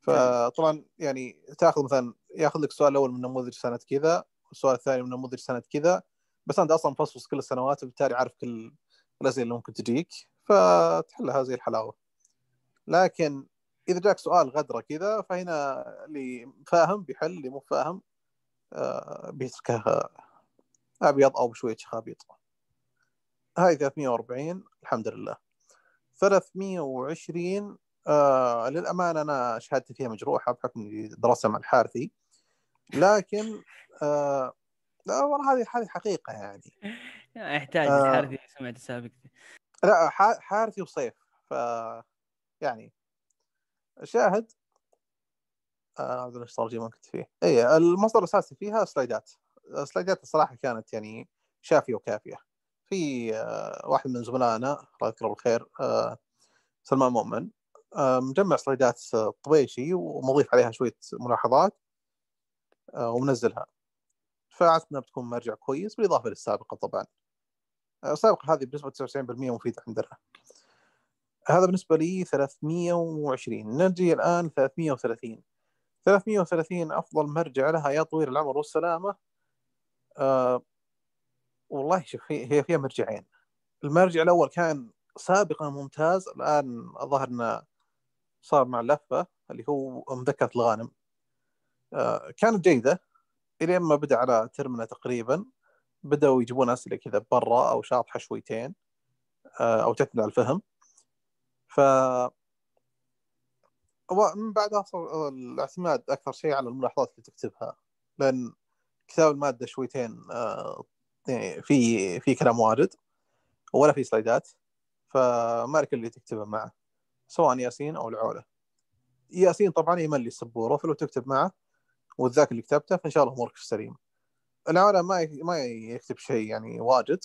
فطبعا يعني تاخذ مثلا ياخذ لك السؤال الاول من نموذج سنه كذا والسؤال الثاني من نموذج سنه كذا بس انت اصلا مفصص كل السنوات وبالتالي عارف كل الاسئله اللي ممكن تجيك فتحلها زي الحلاوه لكن اذا جاك سؤال غدره كذا فهنا اللي فاهم بيحل اللي مو فاهم آه، بيتركها ابيض او بشويه خابيط هاي 340 الحمد لله 320 آه للامانه انا شهادتي فيها مجروحه بحكم دراسه مع الحارثي لكن آه لا والله هذه هذه حقيقه يعني يحتاج آه سمعت سابق لا حارثي وصيف ف يعني شاهد آه ايش صار ما كنت فيه اي المصدر الاساسي فيها سلايدات سلايدات الصراحه كانت يعني شافيه وكافيه في آه، واحد من زملائنا الله يذكره بالخير آه، سلمان مؤمن آه، مجمع سلايدات طبيشي ومضيف عليها شويه ملاحظات ومنزلها فعسنا بتكون مرجع كويس بالاضافه للسابقه طبعا السابقه هذه بنسبه 99% مفيده عندنا هذا بالنسبه لي 320 نجي الان 330 330 افضل مرجع لها يا طويل العمر والسلامه والله شوف هي هي فيها مرجعين المرجع الاول كان سابقا ممتاز الان الظاهر انه صار مع اللفه اللي هو مذكره الغانم آه، كانت جيده الين ما بدا على ترمنا تقريبا بداوا يجيبون اسئله كذا برا او شاطحه شويتين آه، او تعتمد على الفهم ف ومن بعدها صار الاعتماد اكثر شيء على الملاحظات اللي تكتبها لان كتاب الماده شويتين آه، يعني في في كلام واجد ولا في سلايدات لك اللي تكتبه معه سواء ياسين او العوله ياسين طبعا يملي السبوره فلو تكتب معه والذاك اللي كتبته فان شاء الله امورك سليم العوله ما ما يكتب شيء يعني واجد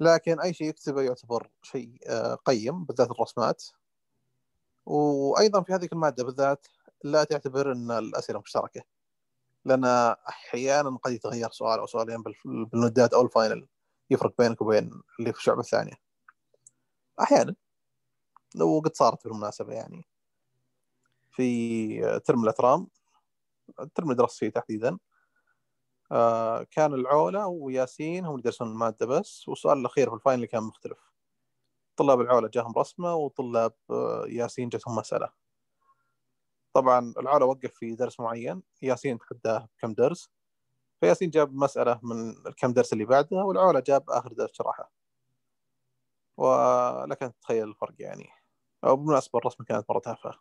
لكن اي شيء يكتبه يعتبر شيء آه، قيم بالذات الرسمات وايضا في هذه الماده بالذات لا تعتبر ان الاسئله مشتركه لان احيانا قد يتغير سؤال او سؤالين بالندات او الفاينل يفرق بينك وبين اللي في الشعبه الثانيه احيانا لو قد صارت بالمناسبه يعني في ترم الاترام الترم اللي درست فيه تحديدا آه، كان العوله وياسين هم اللي درسون الماده بس والسؤال الاخير في الفاينل كان مختلف طلاب العوله جاهم رسمه وطلاب آه، ياسين جاتهم مساله طبعا العلا وقف في درس معين ياسين تحداه بكم درس فياسين جاب مسألة من الكم درس اللي بعدها والعلا جاب آخر درس شرحه ولكن تتخيل الفرق يعني أو بالمناسبة الرسمة كانت مرة تافهة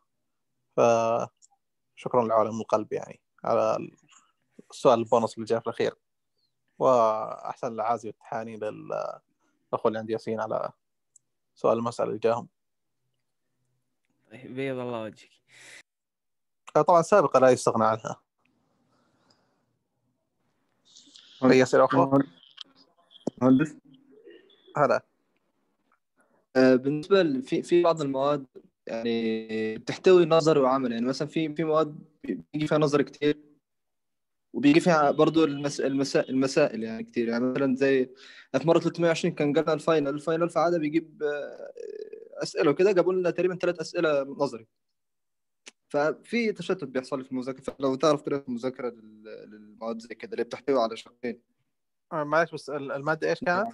فشكرا للعلا من القلب يعني على السؤال البونص اللي جاء في الأخير وأحسن العازي والتحاني للأخوة اللي عند ياسين على سؤال المسألة اللي جاهم طيب، بيض الله وجهك طبعا سابقه لا يستغنى عنها اي اسئله اخرى؟ مهندس هلا آه، بالنسبه في في بعض المواد يعني بتحتوي نظر وعمل يعني مثلا في في مواد بيجي فيها نظر كتير وبيجي فيها برضه المسائل المسائل يعني كتير يعني مثلا زي في مره 320 كان جابنا الفاينل الفاينل في عاده بيجيب آه، اسئله وكده جابوا لنا تقريبا ثلاث اسئله نظري ففي تشتت بيحصل في المذاكره فلو تعرف طريقه المذاكره للمواد زي كده اللي بتحتوي على شقين آه، معلش بس الماده ايش كانت؟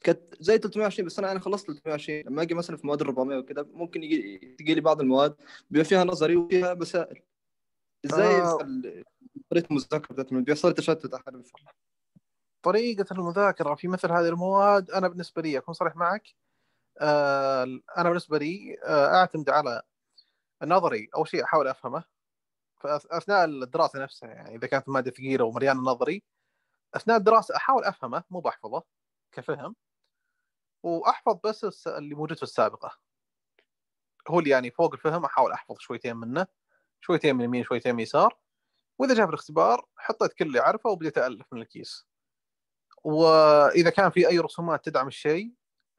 كانت زي 320 بس انا انا يعني خلصت 320 لما اجي مثلا في مواد 400 وكده ممكن يجي تجي لي بعض المواد بيبقى فيها نظري وفيها مسائل ازاي آه. طريقه المذاكره بتاعت بيحصل تشتت احيانا طريقة المذاكرة في مثل هذه المواد أنا بالنسبة لي أكون صريح معك آه، أنا بالنسبة لي أعتمد على نظري اول شيء احاول افهمه فاثناء الدراسه نفسها يعني اذا كانت الماده ثقيله ومليانه نظري اثناء الدراسه احاول افهمه مو بحفظه كفهم واحفظ بس اللي موجود في السابقه هو اللي يعني فوق الفهم احاول احفظ شويتين منه شويتين من يمين شويتين من يسار واذا جاء في الاختبار حطيت كل اللي اعرفه وبديت الف من الكيس واذا كان في اي رسومات تدعم الشيء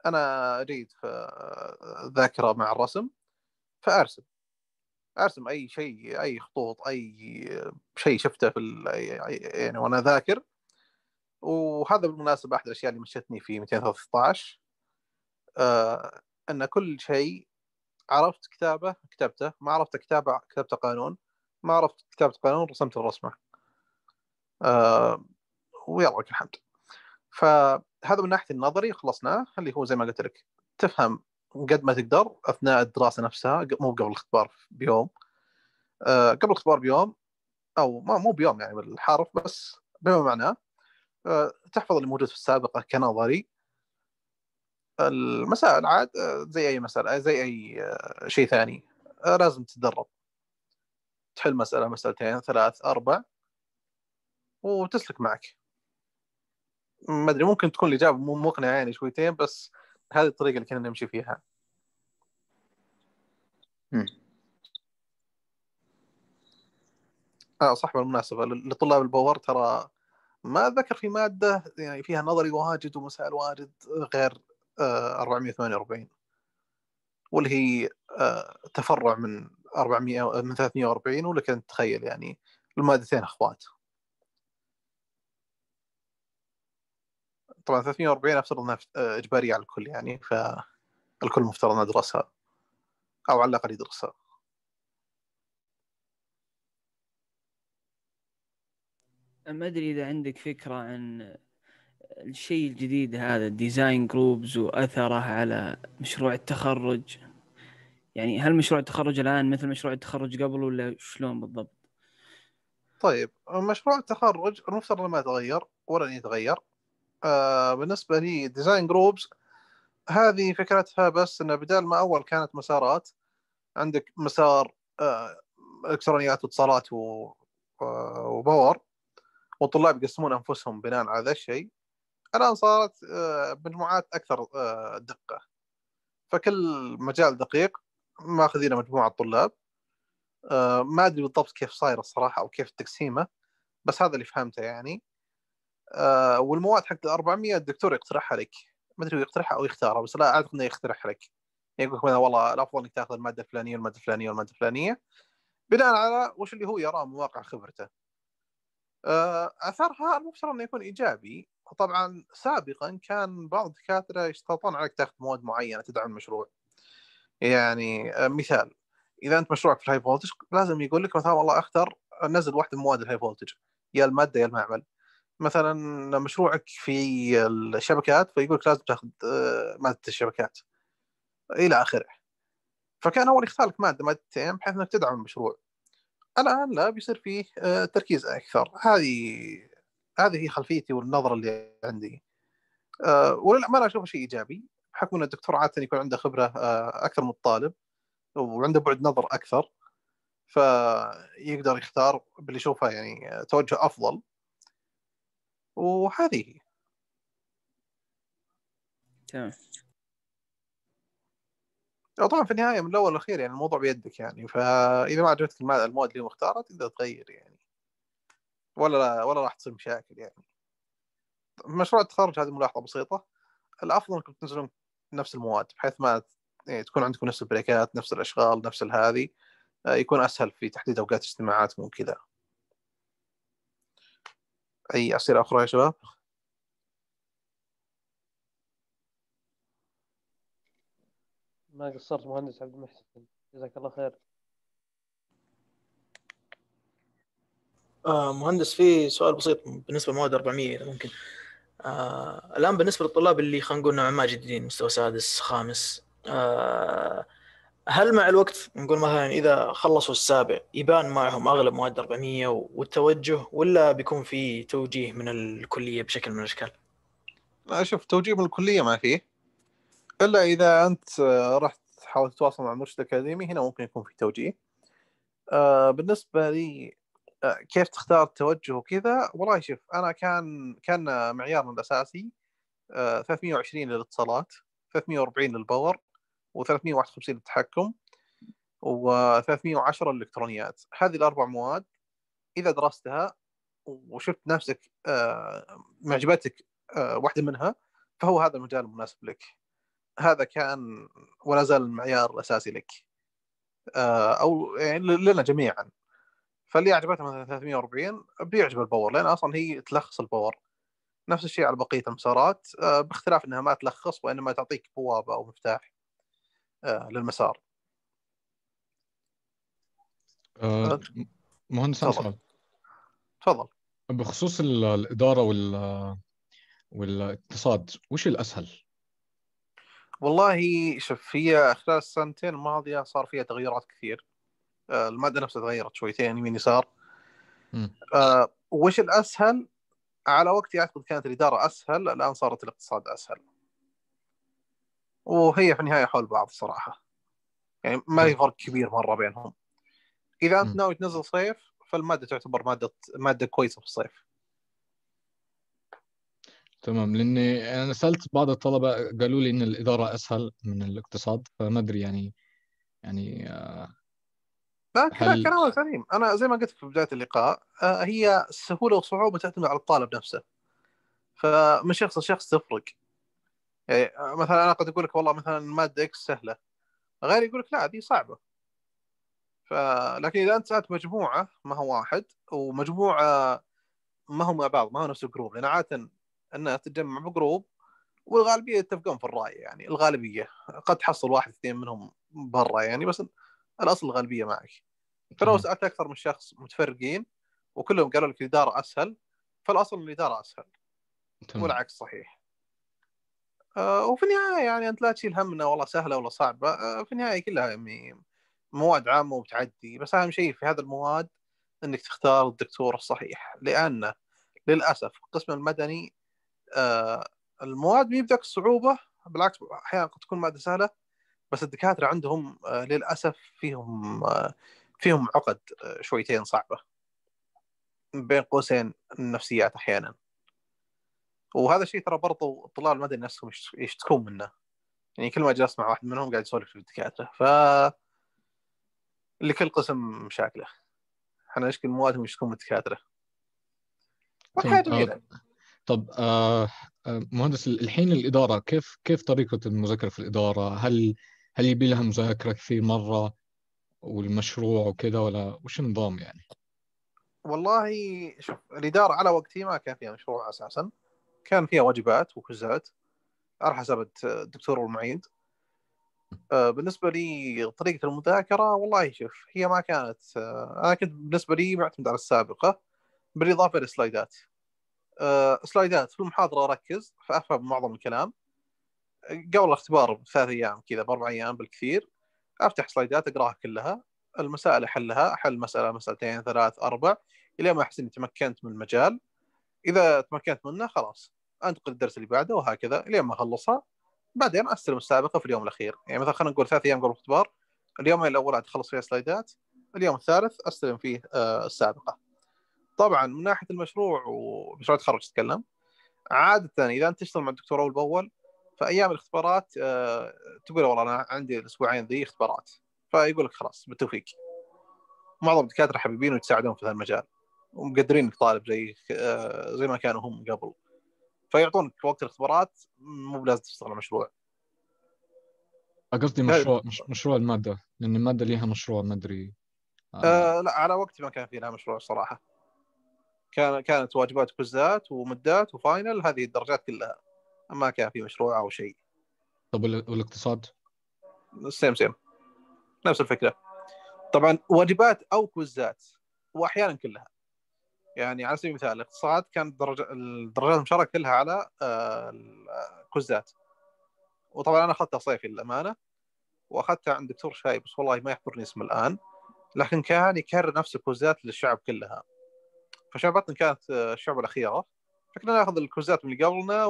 انا جيد في الذاكره آه، مع الرسم فارسم ارسم اي شيء اي خطوط اي شيء شفته في يعني وانا ذاكر وهذا بالمناسبه احد الاشياء اللي مشتني في 213 آه، ان كل شيء عرفت كتابه كتبته ما عرفت كتابه كتبته قانون ما عرفت كتابه قانون رسمت الرسمه آه، ويلا لك الحمد فهذا من ناحيه النظري خلصناه اللي هو زي ما قلت لك تفهم قد ما تقدر اثناء الدراسه نفسها مو قبل الاختبار بيوم أه قبل الاختبار بيوم او ما مو بيوم يعني بالحرف بس بما معناه أه تحفظ اللي موجود في السابقه كنظري المسائل عاد آه، زي اي مساله آه، زي اي آه، شيء ثاني لازم تتدرب تحل مساله مسالتين ثلاث اربع وتسلك معك ما ادري ممكن تكون الاجابه مو مقنعه يعني شويتين بس هذه الطريقه اللي كنا نمشي فيها م. اه صح بالمناسبه لطلاب الباور ترى ما ذكر في ماده يعني فيها نظري واجد ومسائل واجد غير آه 448 واللي هي آه تفرع من 400 من 340 ولا كنت تخيل يعني المادتين اخوات طبعا 340 افترض انها اجباريه على الكل يعني فالكل مفترض انه يدرسها او على الاقل يدرسها ما ادري اذا عندك فكره عن الشيء الجديد هذا الديزاين جروبز واثره على مشروع التخرج يعني هل مشروع التخرج الان مثل مشروع التخرج قبل ولا شلون بالضبط؟ طيب مشروع التخرج المفترض ما يتغير ولا يتغير آه بالنسبه لي ديزاين جروبز هذه فكرتها بس انه بدال ما اول كانت مسارات عندك مسار آه الكترونيات واتصالات و... آه وباور والطلاب يقسمون انفسهم بناء على ذا الشيء الان صارت آه مجموعات اكثر آه دقه فكل مجال دقيق ماخذين مجموعه طلاب آه ما ادري بالضبط كيف صاير الصراحه او كيف تقسيمه بس هذا اللي فهمته يعني آه، والمواد حق ال 400 الدكتور يقترحها لك ما ادري يقترحها او يختارها بس لا اعتقد انه يقترحها لك يقول لك والله الافضل انك تاخذ الماده الفلانيه والماده الفلانيه والماده الفلانيه بناء على وش اللي هو يراه من واقع خبرته. آه، اثرها المفترض انه يكون ايجابي طبعا سابقا كان بعض الدكاتره يشترطون عليك تاخذ مواد معينه تدعم المشروع. يعني آه، مثال اذا انت مشروعك في الهاي فولتج لازم يقول لك مثلا والله اختر نزل واحده من مواد الهاي فولتج يا الماده يا المعمل. مثلا مشروعك في الشبكات فيقول لك لازم تاخذ آه، ماده الشبكات الى اخره فكان اول يختار لك ماده مادتين بحيث انك تدعم المشروع الان لا بيصير فيه آه، تركيز اكثر هذه هذه هي خلفيتي والنظره اللي عندي آه، وللامانه اشوفه شيء ايجابي بحكم ان الدكتور عاده يكون عنده خبره اكثر من الطالب وعنده بعد نظر اكثر فيقدر يختار باللي يشوفه يعني توجه افضل وهذه هي تمام طبعا في النهايه من الاول والاخير يعني الموضوع بيدك يعني فاذا ما عجبتك المواد اللي مختاره تقدر تغير يعني ولا ولا راح تصير مشاكل يعني مشروع التخرج هذه ملاحظه بسيطه الافضل انكم تنزلون نفس المواد بحيث ما يعني تكون عندكم نفس البريكات نفس الاشغال نفس الهذه آه، يكون اسهل في تحديد اوقات اجتماعاتكم وكذا أي أسئلة أخرى يا شباب؟ ما قصرت مهندس عبد المحسن جزاك الله خير آه مهندس في سؤال بسيط بالنسبه لمواد 400 اذا ممكن آه الان بالنسبه للطلاب اللي خلينا نقول نوعا ما جديدين مستوى سادس خامس آه هل مع الوقت نقول مثلا اذا خلصوا السابع يبان معهم اغلب مواد 400 والتوجه ولا بيكون في توجيه من الكليه بشكل من الاشكال؟ لا شوف توجيه من الكليه ما فيه الا اذا انت آه، رحت حاولت تتواصل مع مرشد اكاديمي هنا ممكن يكون في توجيه. آه، بالنسبه لي آه، كيف تختار التوجه وكذا والله شوف انا كان كان معيارنا الاساسي 320 للاتصالات 340 للباور و351 للتحكم و310 الالكترونيات هذه الاربع مواد اذا درستها وشفت نفسك آه، معجبتك آه، واحده منها فهو هذا المجال المناسب لك هذا كان ولا زال المعيار الاساسي لك آه، او يعني لنا جميعا فاللي عجبته مثلا 340 بيعجب الباور لان اصلا هي تلخص الباور نفس الشيء على بقيه المسارات باختلاف انها ما تلخص وانما تعطيك بوابه او مفتاح آه، للمسار آه، مهندس تفضل تفضل بخصوص الاداره وال والاقتصاد وش الاسهل؟ والله شوف هي خلال السنتين الماضيه صار فيها تغيرات كثير آه، الماده نفسها تغيرت شويتين يمين يسار وش الاسهل؟ على وقتي اعتقد كانت الاداره اسهل الان صارت الاقتصاد اسهل وهي في النهايه حول بعض صراحه يعني ما في فرق كبير مره بينهم اذا انت ناوي تنزل صيف فالماده تعتبر ماده ماده كويسه في الصيف تمام لاني انا سالت بعض الطلبه قالوا لي ان الاداره اسهل من الاقتصاد فما ادري يعني يعني آه، لا هل... كلام سليم انا زي ما قلت في بدايه اللقاء آه، هي السهوله والصعوبه تعتمد على الطالب نفسه فمن شخص لشخص تفرق يعني آه، مثلا انا قد اقول لك والله مثلا ماده اكس سهله غير يقول لك لا دي صعبه ف لكن اذا انت سالت مجموعه ما هو واحد ومجموعه ما هم مع بعض ما هو نفس الجروب لان عاده الناس تتجمع بجروب والغالبيه يتفقون في الراي يعني الغالبيه قد تحصل واحد اثنين منهم برا يعني بس الاصل الغالبيه معك فلو سالت اكثر من شخص متفرقين وكلهم قالوا لك الاداره اسهل فالاصل الاداره اسهل والعكس صحيح آه، وفي النهايه يعني انت لا تشيل هم والله سهله ولا صعبه آه، في النهايه كلها يعني مواد عامه وبتعدي بس اهم شيء في هذا المواد انك تختار الدكتور الصحيح لان للاسف القسم المدني آه، المواد بيبدأك الصعوبه بالعكس احيانا قد تكون ماده سهله بس الدكاتره عندهم للاسف فيهم فيهم عقد شويتين صعبه بين قوسين النفسيات احيانا وهذا الشيء ترى برضو الطلاب المدني نفسهم يشتكون منه يعني كل ما جلست مع واحد منهم قاعد يسولف في الدكاتره ف لكل قسم مشاكله احنا نشكل موادهم يشتكون من الدكاتره طيب، والحياه جميله آه، طب آه، آه، مهندس الحين الاداره كيف كيف طريقه المذاكره في الاداره؟ هل هل يبي لها مذاكره كثير مره والمشروع وكذا ولا وش النظام يعني؟ والله شوف الاداره على وقتي ما كان فيها مشروع اساسا كان فيها واجبات وكوزات على حسب الدكتور والمعيد آه، بالنسبة لي طريقة المذاكرة والله شوف هي ما كانت آه، أنا كنت بالنسبة لي معتمد على السابقة بالإضافة للسلايدات آه، سلايدات في المحاضرة أركز فأفهم معظم الكلام قبل الاختبار بثلاث أيام كذا بأربع أيام بالكثير أفتح سلايدات أقراها كلها المسائل أحلها أحل مسألة مسألتين ثلاث أربع إلى ما أحس إني تمكنت من المجال إذا تمكنت منه خلاص انتقل الدرس اللي بعده وهكذا لين ما اخلصها بعدين استلم السابقه في اليوم الاخير يعني مثلا خلينا نقول ثلاث ايام قبل الاختبار اليومين الاول اتخلص فيها سلايدات اليوم الثالث استلم فيه آه، السابقه طبعا من ناحيه المشروع ومشروع التخرج تتكلم عاده اذا انت تشتغل مع الدكتور اول باول فايام الاختبارات آه، تقول والله انا عندي الاسبوعين ذي اختبارات فيقول لك خلاص بالتوفيق معظم الدكاتره حبيبين ويساعدون في هذا المجال ومقدرين الطالب زي آه، زي ما كانوا هم قبل فيعطونك وقت الاختبارات مو بلازم تشتغل على مشروع قصدي مشروع مشروع الماده لان الماده ليها مشروع ما ادري آه لا على وقتي ما كان في لها مشروع صراحه كان كانت واجبات كوزات ومدات وفاينل هذه الدرجات كلها ما كان في مشروع او شيء طب والاقتصاد؟ سيم سيم نفس الفكره طبعا واجبات او كوزات واحيانا كلها يعني على سبيل المثال الاقتصاد كانت درجة الدرجات المشاركه كلها على آه، الكوزات آه، وطبعا انا اخذتها صيفي للامانه واخذتها عند دكتور شايب بس والله ما يحضرني اسمه الان لكن كان يكرر نفس الكوزات للشعب كلها فشعبتنا كانت آه، الشعبه الاخيره فكنا ناخذ الكوزات من اللي قبلنا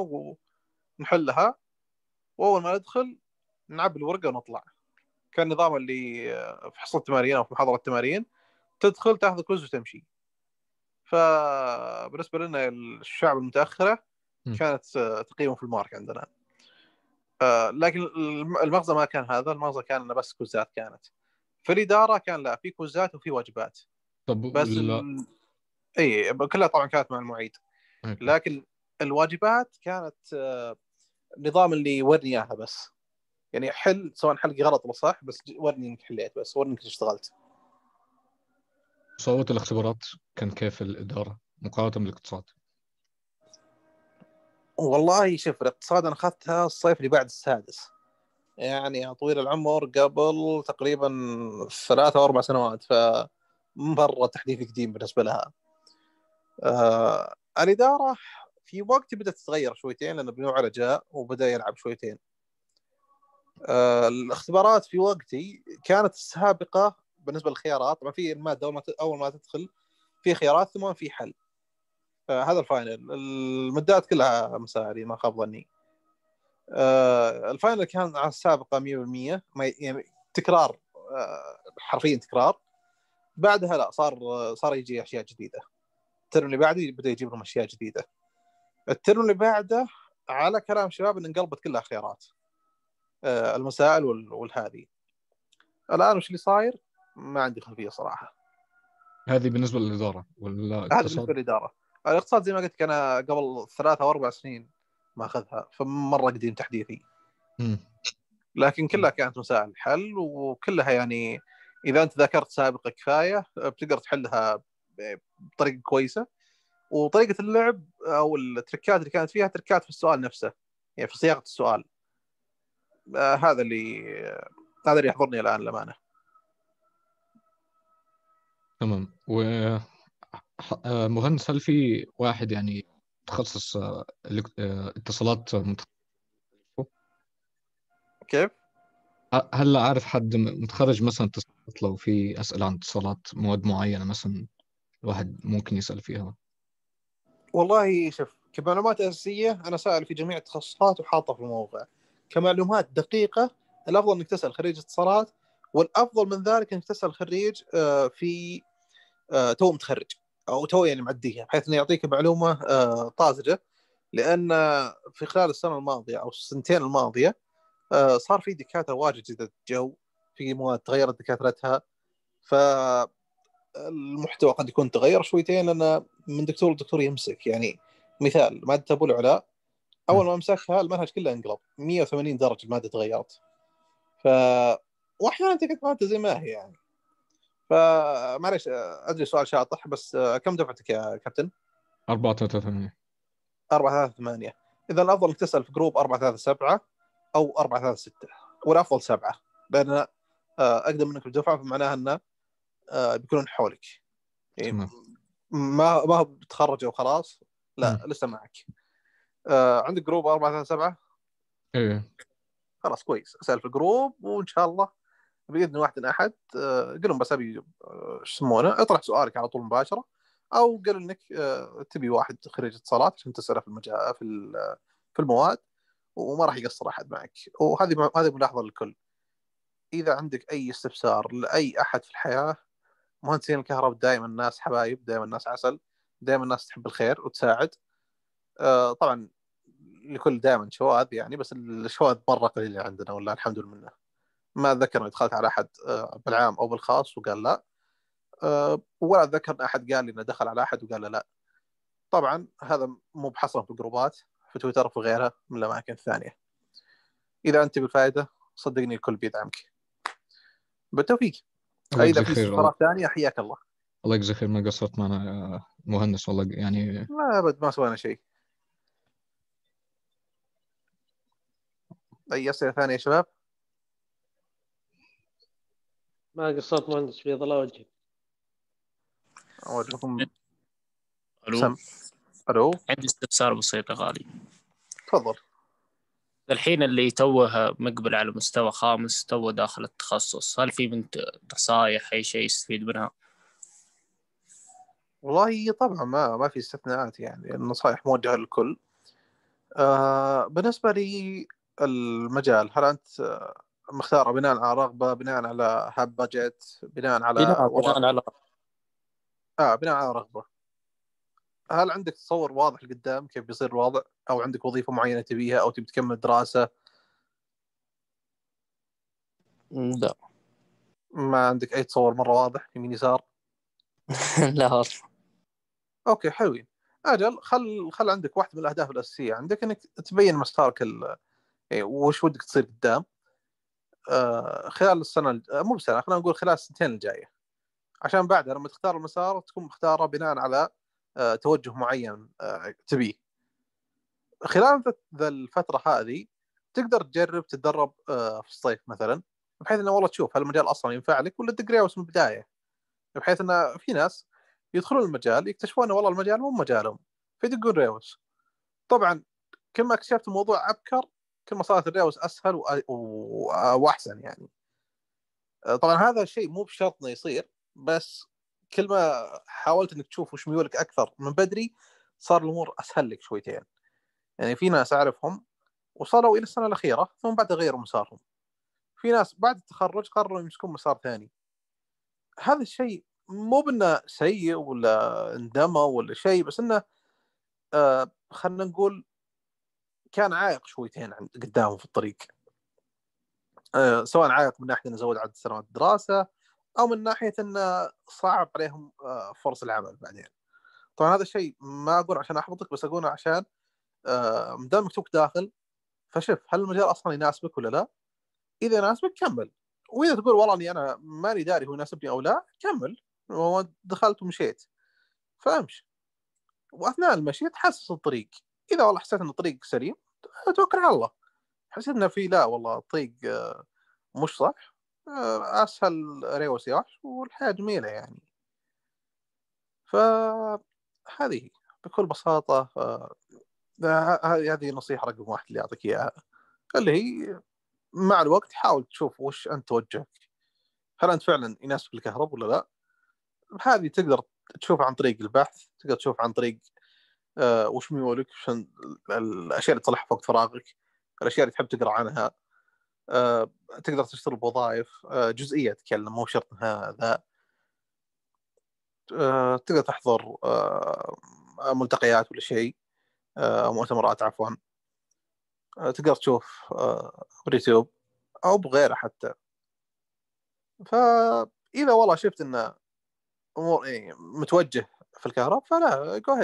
ونحلها واول ما ندخل نعبي الورقه ونطلع كان النظام اللي في حصه التمارين او في محاضره التمارين تدخل تاخذ كوز وتمشي فبالنسبه لنا الشعب المتاخره كانت آه، تقييمه في المارك عندنا آه، لكن المغزى ما كان هذا المغزى كان انه بس كوزات كانت في الاداره كان لا في كوزات وفي وجبات طب بس لا. ال... اي كلها طبعا كانت مع المعيد لكن الواجبات كانت آه، نظام اللي ورني اياها بس يعني حل سواء حلقي غلط ولا صح بس ورني انك حليت بس ورني انك اشتغلت صعوبة الاختبارات كان كيف الإدارة مقارنة بالاقتصاد؟ والله شوف الاقتصاد أنا أخذتها الصيف اللي بعد السادس يعني يا طويل العمر قبل تقريبا ثلاث أو أربع سنوات فمرة تحديث قديم بالنسبة لها آه الإدارة في وقت بدأت تتغير شويتين لأن بنوع على جاء وبدأ يلعب شويتين آه الاختبارات في وقتي كانت السابقة بالنسبه للخيارات طبعا في الماده اول ما اول ما تدخل في خيارات ثم في حل هذا الفاينل المدات كلها مساري ما خاب ظني آه، الفاينل كان على السابقه 100% يعني تكرار آه، حرفيا تكرار بعدها لا صار صار يجي اشياء جديده الترم اللي بعده بدا يجيب لهم اشياء جديده الترم اللي بعده على كلام شباب ان انقلبت كلها خيارات آه، المسائل والهذه الان وش اللي صاير؟ ما عندي خلفيه صراحه هذه بالنسبه للاداره ولا هذه بالنسبه للاداره الاقتصاد زي ما قلت لك انا قبل ثلاث او اربع سنين ما اخذها فمره قديم تحديثي لكن كلها كانت مسائل حل وكلها يعني اذا انت ذاكرت سابقه كفايه آه، بتقدر تحلها بطريقه كويسه وطريقه اللعب او التركات اللي كانت فيها تركات في السؤال نفسه يعني في صياغه السؤال آه، هذا اللي آه، هذا اللي يحضرني الان للامانه تمام و آه، مهندس هل في واحد يعني متخصص آه، آه، اتصالات كيف؟ هل عارف حد متخرج مثلا اتصالات لو في أسئلة عن اتصالات مواد معينة مثلا الواحد ممكن يسأل فيها والله شوف كمعلومات أساسية أنا سائل في جميع التخصصات وحاطها في الموقع كمعلومات دقيقة الأفضل أنك تسأل خريج اتصالات والأفضل من ذلك أنك تسأل خريج في آه، تو متخرج او تو يعني معديها بحيث انه يعطيك معلومه آه، طازجه لان في خلال السنه الماضيه او السنتين الماضيه آه، صار في دكاتره واجد جدد جو في مواد تغيرت دكاترتها ف المحتوى قد يكون تغير شويتين لان من دكتور لدكتور يمسك يعني مثال ماده ابو العلا اول ما امسكها المنهج كله انقلب 180 درجه الماده تغيرت ف واحيانا تقعد ماده زي ما هي يعني فمعليش ادري سؤال شاطح بس آه، كم دفعتك يا كابتن؟ 4 3 8 4 3 8 اذا الافضل انك تسال في جروب 4 3 7 او 4 3 6 والافضل سبعه بان آه، اقدم منك بدفعه فمعناها انه آه، بيكونون حولك يعني ما هو بتخرج وخلاص لا م. لسه معك عندك جروب 4 3 7 ايه خلاص كويس اسال في الجروب وان شاء الله باذن واحد احد آه، قل لهم بس ابي آه، شو يسمونه اطرح سؤالك على طول مباشره او قل انك آه، تبي واحد خريج اتصالات عشان تساله في المجال في في المواد وما راح يقصر احد معك وهذه هذه ملاحظه للكل اذا عندك اي استفسار لاي احد في الحياه مهندسين الكهرباء دائما الناس حبايب دائما الناس عسل دائما الناس تحب الخير وتساعد طبعا لكل دائما شواذ يعني بس الشواذ مره قليله عندنا والله الحمد لله ما ذكر اني دخلت على احد آه، بالعام او بالخاص وقال لا آه، ولا اتذكر ان احد قال لي انه دخل على احد وقال له لا طبعا هذا مو بحصرا في الجروبات في تويتر وفي غيرها من الاماكن الثانيه اذا انت بالفائده صدقني الكل بيدعمك بالتوفيق اذا في استفسارات ثانيه حياك الله الله يجزاك خير ما قصرت معنا آه، مهندس والله يعني لا ابد ما سوينا شيء اي اسئله ثانيه يا شباب؟ ما قصرت مهندس بيض الله وجهك وجهكم الو سم... الو عندي استفسار بسيط يا غالي تفضل الحين اللي توه مقبل على مستوى خامس توه داخل التخصص هل في من نصايح اي شيء يستفيد منها والله طبعا ما ما في استثناءات يعني النصائح موجهه للكل آه بالنسبه لي المجال هل انت مختاره بناء على رغبه بناء على هاب بجت بناء على بناء, على اه بناء على رغبه هل عندك تصور واضح لقدام كيف بيصير الوضع او عندك وظيفه معينه تبيها او تبي تكمل دراسه لا ما عندك اي تصور مره واضح يمين يسار لا والله اوكي حلوين اجل خل خل عندك واحده من الاهداف الاساسيه عندك انك تبين مسارك ال... إيه، وش ودك تصير قدام آه، خلال السنه آه، مو بسنه خلينا نقول خلال السنتين الجايه عشان بعدها لما تختار المسار تكون مختاره بناء على آه، توجه معين تبيه خلال ذا الفتره هذه تقدر تجرب تتدرب في الصيف مثلا بحيث انه والله تشوف هل المجال اصلا ينفع لك ولا تقريوس من البدايه بحيث انه في ناس يدخلون المجال يكتشفون انه والله المجال مو مجالهم فيدقون ريوس طبعا كل ما اكتشفت الموضوع ابكر كل ما صارت الرياوز اسهل واحسن يعني آه، طبعا هذا الشيء مو بشرط انه يصير بس كل ما حاولت انك تشوف وش ميولك اكثر من بدري صار الامور اسهل لك شويتين يعني في ناس اعرفهم وصلوا الى السنه الاخيره ثم بعد غيروا مسارهم في ناس بعد التخرج قرروا يمسكون مسار ثاني هذا الشيء مو بانه سيء ولا اندمى ولا شيء بس انه آه خلينا نقول كان عائق شويتين قدامه في الطريق آه، سواء عائق من ناحيه انه زود عدد سنوات الدراسه او من ناحيه انه صعب عليهم آه، فرص العمل بعدين طبعا هذا الشيء ما اقول عشان احبطك بس اقوله عشان مدام آه، مكتوب داخل فشوف هل المجال اصلا يناسبك ولا لا؟ اذا يناسبك كمل واذا تقول والله اني انا ماني داري هو يناسبني او لا كمل دخلت ومشيت فامشي واثناء المشي تحسس الطريق اذا والله حسيت ان الطريق سليم توكل على الله حسيت انه في لا والله طريق آه، مش صح آه، اسهل ريوس سياح والحياه جميله يعني فهذه بكل بساطه هذه نصيحه رقم واحد اللي اعطيك اياها اللي هي مع الوقت حاول تشوف وش انت توجهك هل انت فعلا يناسب الكهرب ولا لا هذه تقدر تشوف عن طريق البحث تقدر تشوف عن طريق آه، وش ميولك عشان الاشياء اللي تصلحها في وقت فراغك الاشياء اللي تحب تقرا عنها آه، تقدر تشتغل بوظائف آه، جزئيه تكلم مو شرط هذا أه تقدر تحضر ملتقيات ولا شيء مؤتمرات عفوا تقدر تشوف باليوتيوب او بغيره حتى فاذا والله شفت ان امور إيه، متوجه في الكهرباء فلا جو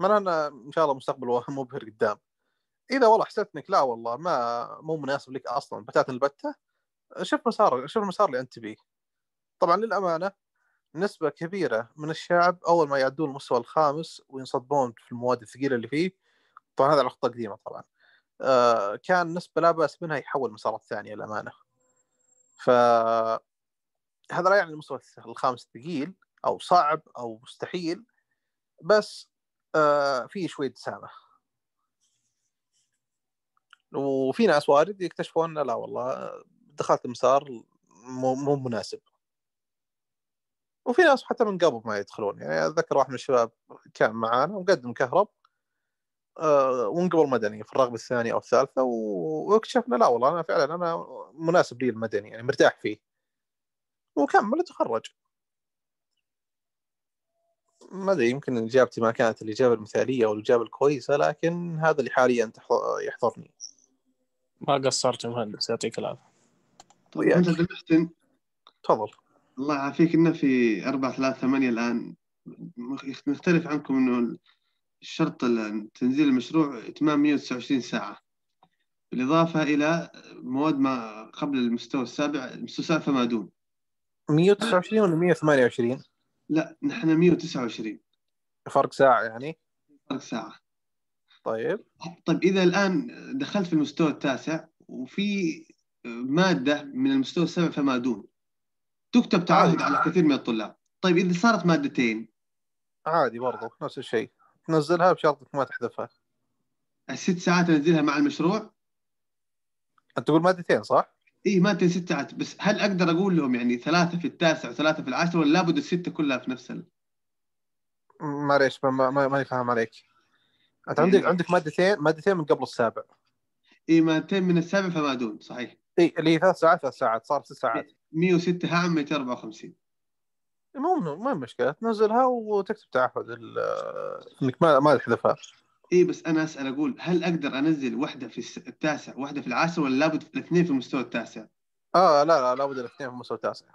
معناه ان شاء الله مستقبل مبهر قدام اذا والله حسيت انك لا والله ما مو مناسب لك اصلا بتاتا البته شوف مسار شوف المسار اللي انت فيه طبعا للامانه نسبة كبيرة من الشعب أول ما يعدون المستوى الخامس وينصدمون في المواد الثقيلة اللي فيه طبعا هذا على خطة قديمة طبعا آه كان نسبة لا بأس منها يحول مسارات ثانية للأمانة ف هذا لا يعني المستوى الخامس ثقيل أو صعب أو مستحيل بس آه، في شويه سامه وفي ناس وارد يكتشفون لا والله دخلت مسار مو, مناسب وفي ناس حتى من قبل ما يدخلون يعني اتذكر واحد من الشباب كان معانا ومقدم كهرب آه، وانقبل مدني في الرغبه الثانيه او الثالثه واكتشفنا لا والله انا فعلا انا مناسب لي المدني يعني مرتاح فيه وكمل وتخرج ما ادري يمكن اجابتي ما كانت الاجابه المثاليه او الاجابه الكويسه لكن هذا اللي حاليا يحضرني ما قصرت يا مهندس يعطيك العافيه طيب تفضل الله يعافيك انه في 4 3 8 الان مختلف عنكم انه الشرط تنزيل المشروع اتمام 129 ساعه بالاضافه الى مواد ما قبل المستوى السابع المستوى السابع فما دون 129 ولا 128 لا نحن 129 فرق ساعة يعني؟ فرق ساعة طيب طيب إذا الآن دخلت في المستوى التاسع وفي مادة من المستوى السابع فما دون تكتب تعهد على كثير من الطلاب طيب إذا صارت مادتين عادي برضو نفس الشيء تنزلها بشرط ما تحذفها الست ساعات انزلها مع المشروع انت تقول مادتين صح؟ اي ما انت ستة عت... بس هل اقدر اقول لهم يعني ثلاثة في التاسع وثلاثة في العاشر ولا لابد الستة كلها في نفس ال... معليش ماني ما... ما فاهم عليك انت إيه. عندك إيه. عندك مادتين مادتين من قبل السابع اي مادتين من السابع فما دون صحيح اي اللي هي ثلاث ساعات ثلاث ساعات صار ست ساعات 106 إيه، هام 254 إيه، مو مو مشكله تنزلها وتكتب تعهد انك ما ما تحذفها اي بس انا اسال اقول هل اقدر انزل واحده في التاسع واحده في العاشر ولا لابد الاثنين في المستوى التاسع؟ اه لا لا لابد الاثنين في المستوى التاسع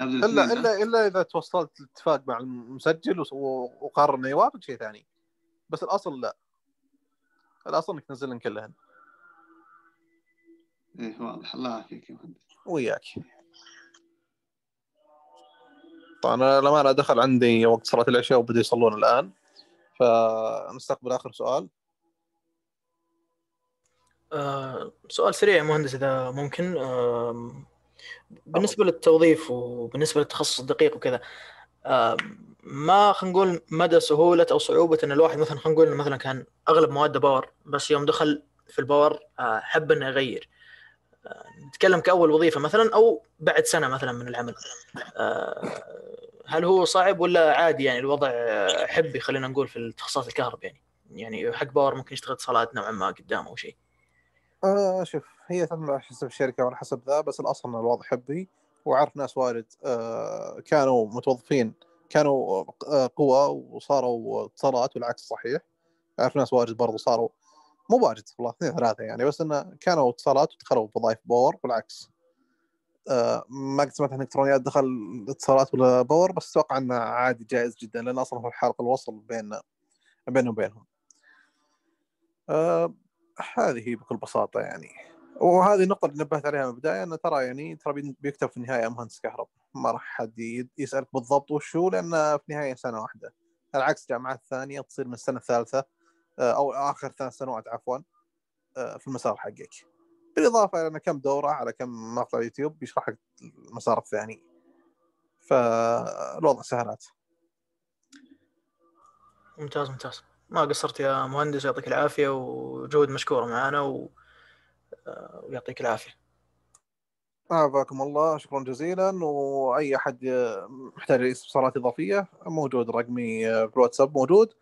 لابد الا الا آه. الا اذا توصلت لاتفاق مع المسجل وقرر انه يوافق شيء ثاني بس الاصل لا الاصل انك تنزلن كلهن ايه واضح الله يعافيك يا مهندس وياك طبعا انا لما انا دخل عندي وقت صلاه العشاء وبدوا يصلون الان فنستقبل اخر سؤال آه، سؤال سريع مهندس اذا ممكن آه، بالنسبه للتوظيف وبالنسبه للتخصص الدقيق وكذا آه، ما خلينا نقول مدى سهوله او صعوبه ان الواحد مثلا خلينا نقول مثلا كان اغلب مواد باور بس يوم دخل في الباور آه، حب انه يغير نتكلم كاول وظيفه مثلا او بعد سنه مثلا من العمل آه، هل هو صعب ولا عادي يعني الوضع حبي خلينا نقول في التخصصات الكهرب يعني يعني حق باور ممكن يشتغل اتصالات نوعا ما قدام او شيء آه، شوف هي تطلع حسب الشركه وعلى حسب ذا بس الاصل ان الوضع حبي وعرف ناس وارد آه، كانوا متوظفين كانوا قوى وصاروا اتصالات والعكس صحيح اعرف ناس واجد برضو صاروا مو واجد والله اثنين ثلاثه يعني بس انه كانوا اتصالات ودخلوا وظائف باور والعكس آه ما قد سمعت عن الكترونيات دخل اتصالات ولا باور بس اتوقع انه عادي جائز جدا لان اصلا هو حلقه الوصل بين بينهم وبينهم آه هذه بكل بساطه يعني وهذه النقطة اللي نبهت عليها من البداية أنه ترى يعني ترى بيكتب في النهاية مهندس كهرب ما راح حد يسألك بالضبط وشو لأن في النهاية سنة واحدة العكس جامعات ثانية تصير من السنة الثالثة او اخر ثلاث سنوات عفوا آه، في المسار حقك بالاضافه الى كم دوره على كم مقطع يوتيوب بيشرح لك المسار الثاني فالوضع سهلات ممتاز ممتاز ما قصرت يا مهندس يعطيك العافيه وجود مشكوره معنا و... ويعطيك آه، العافيه عافاكم الله شكرا جزيلا واي احد محتاج استفسارات اضافيه موجود رقمي في آه، الواتساب موجود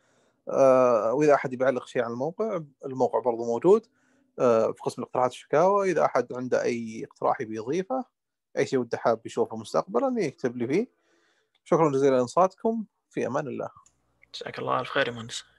آه، واذا احد يعلق شيء على الموقع الموقع برضو موجود آه، في قسم الاقتراحات والشكاوى اذا احد عنده اي اقتراح يبي يضيفه اي شيء وده حاب يشوفه مستقبلا يكتب لي فيه شكرا جزيلا لانصاتكم في امان الله جزاك الله الف خير يا مهندس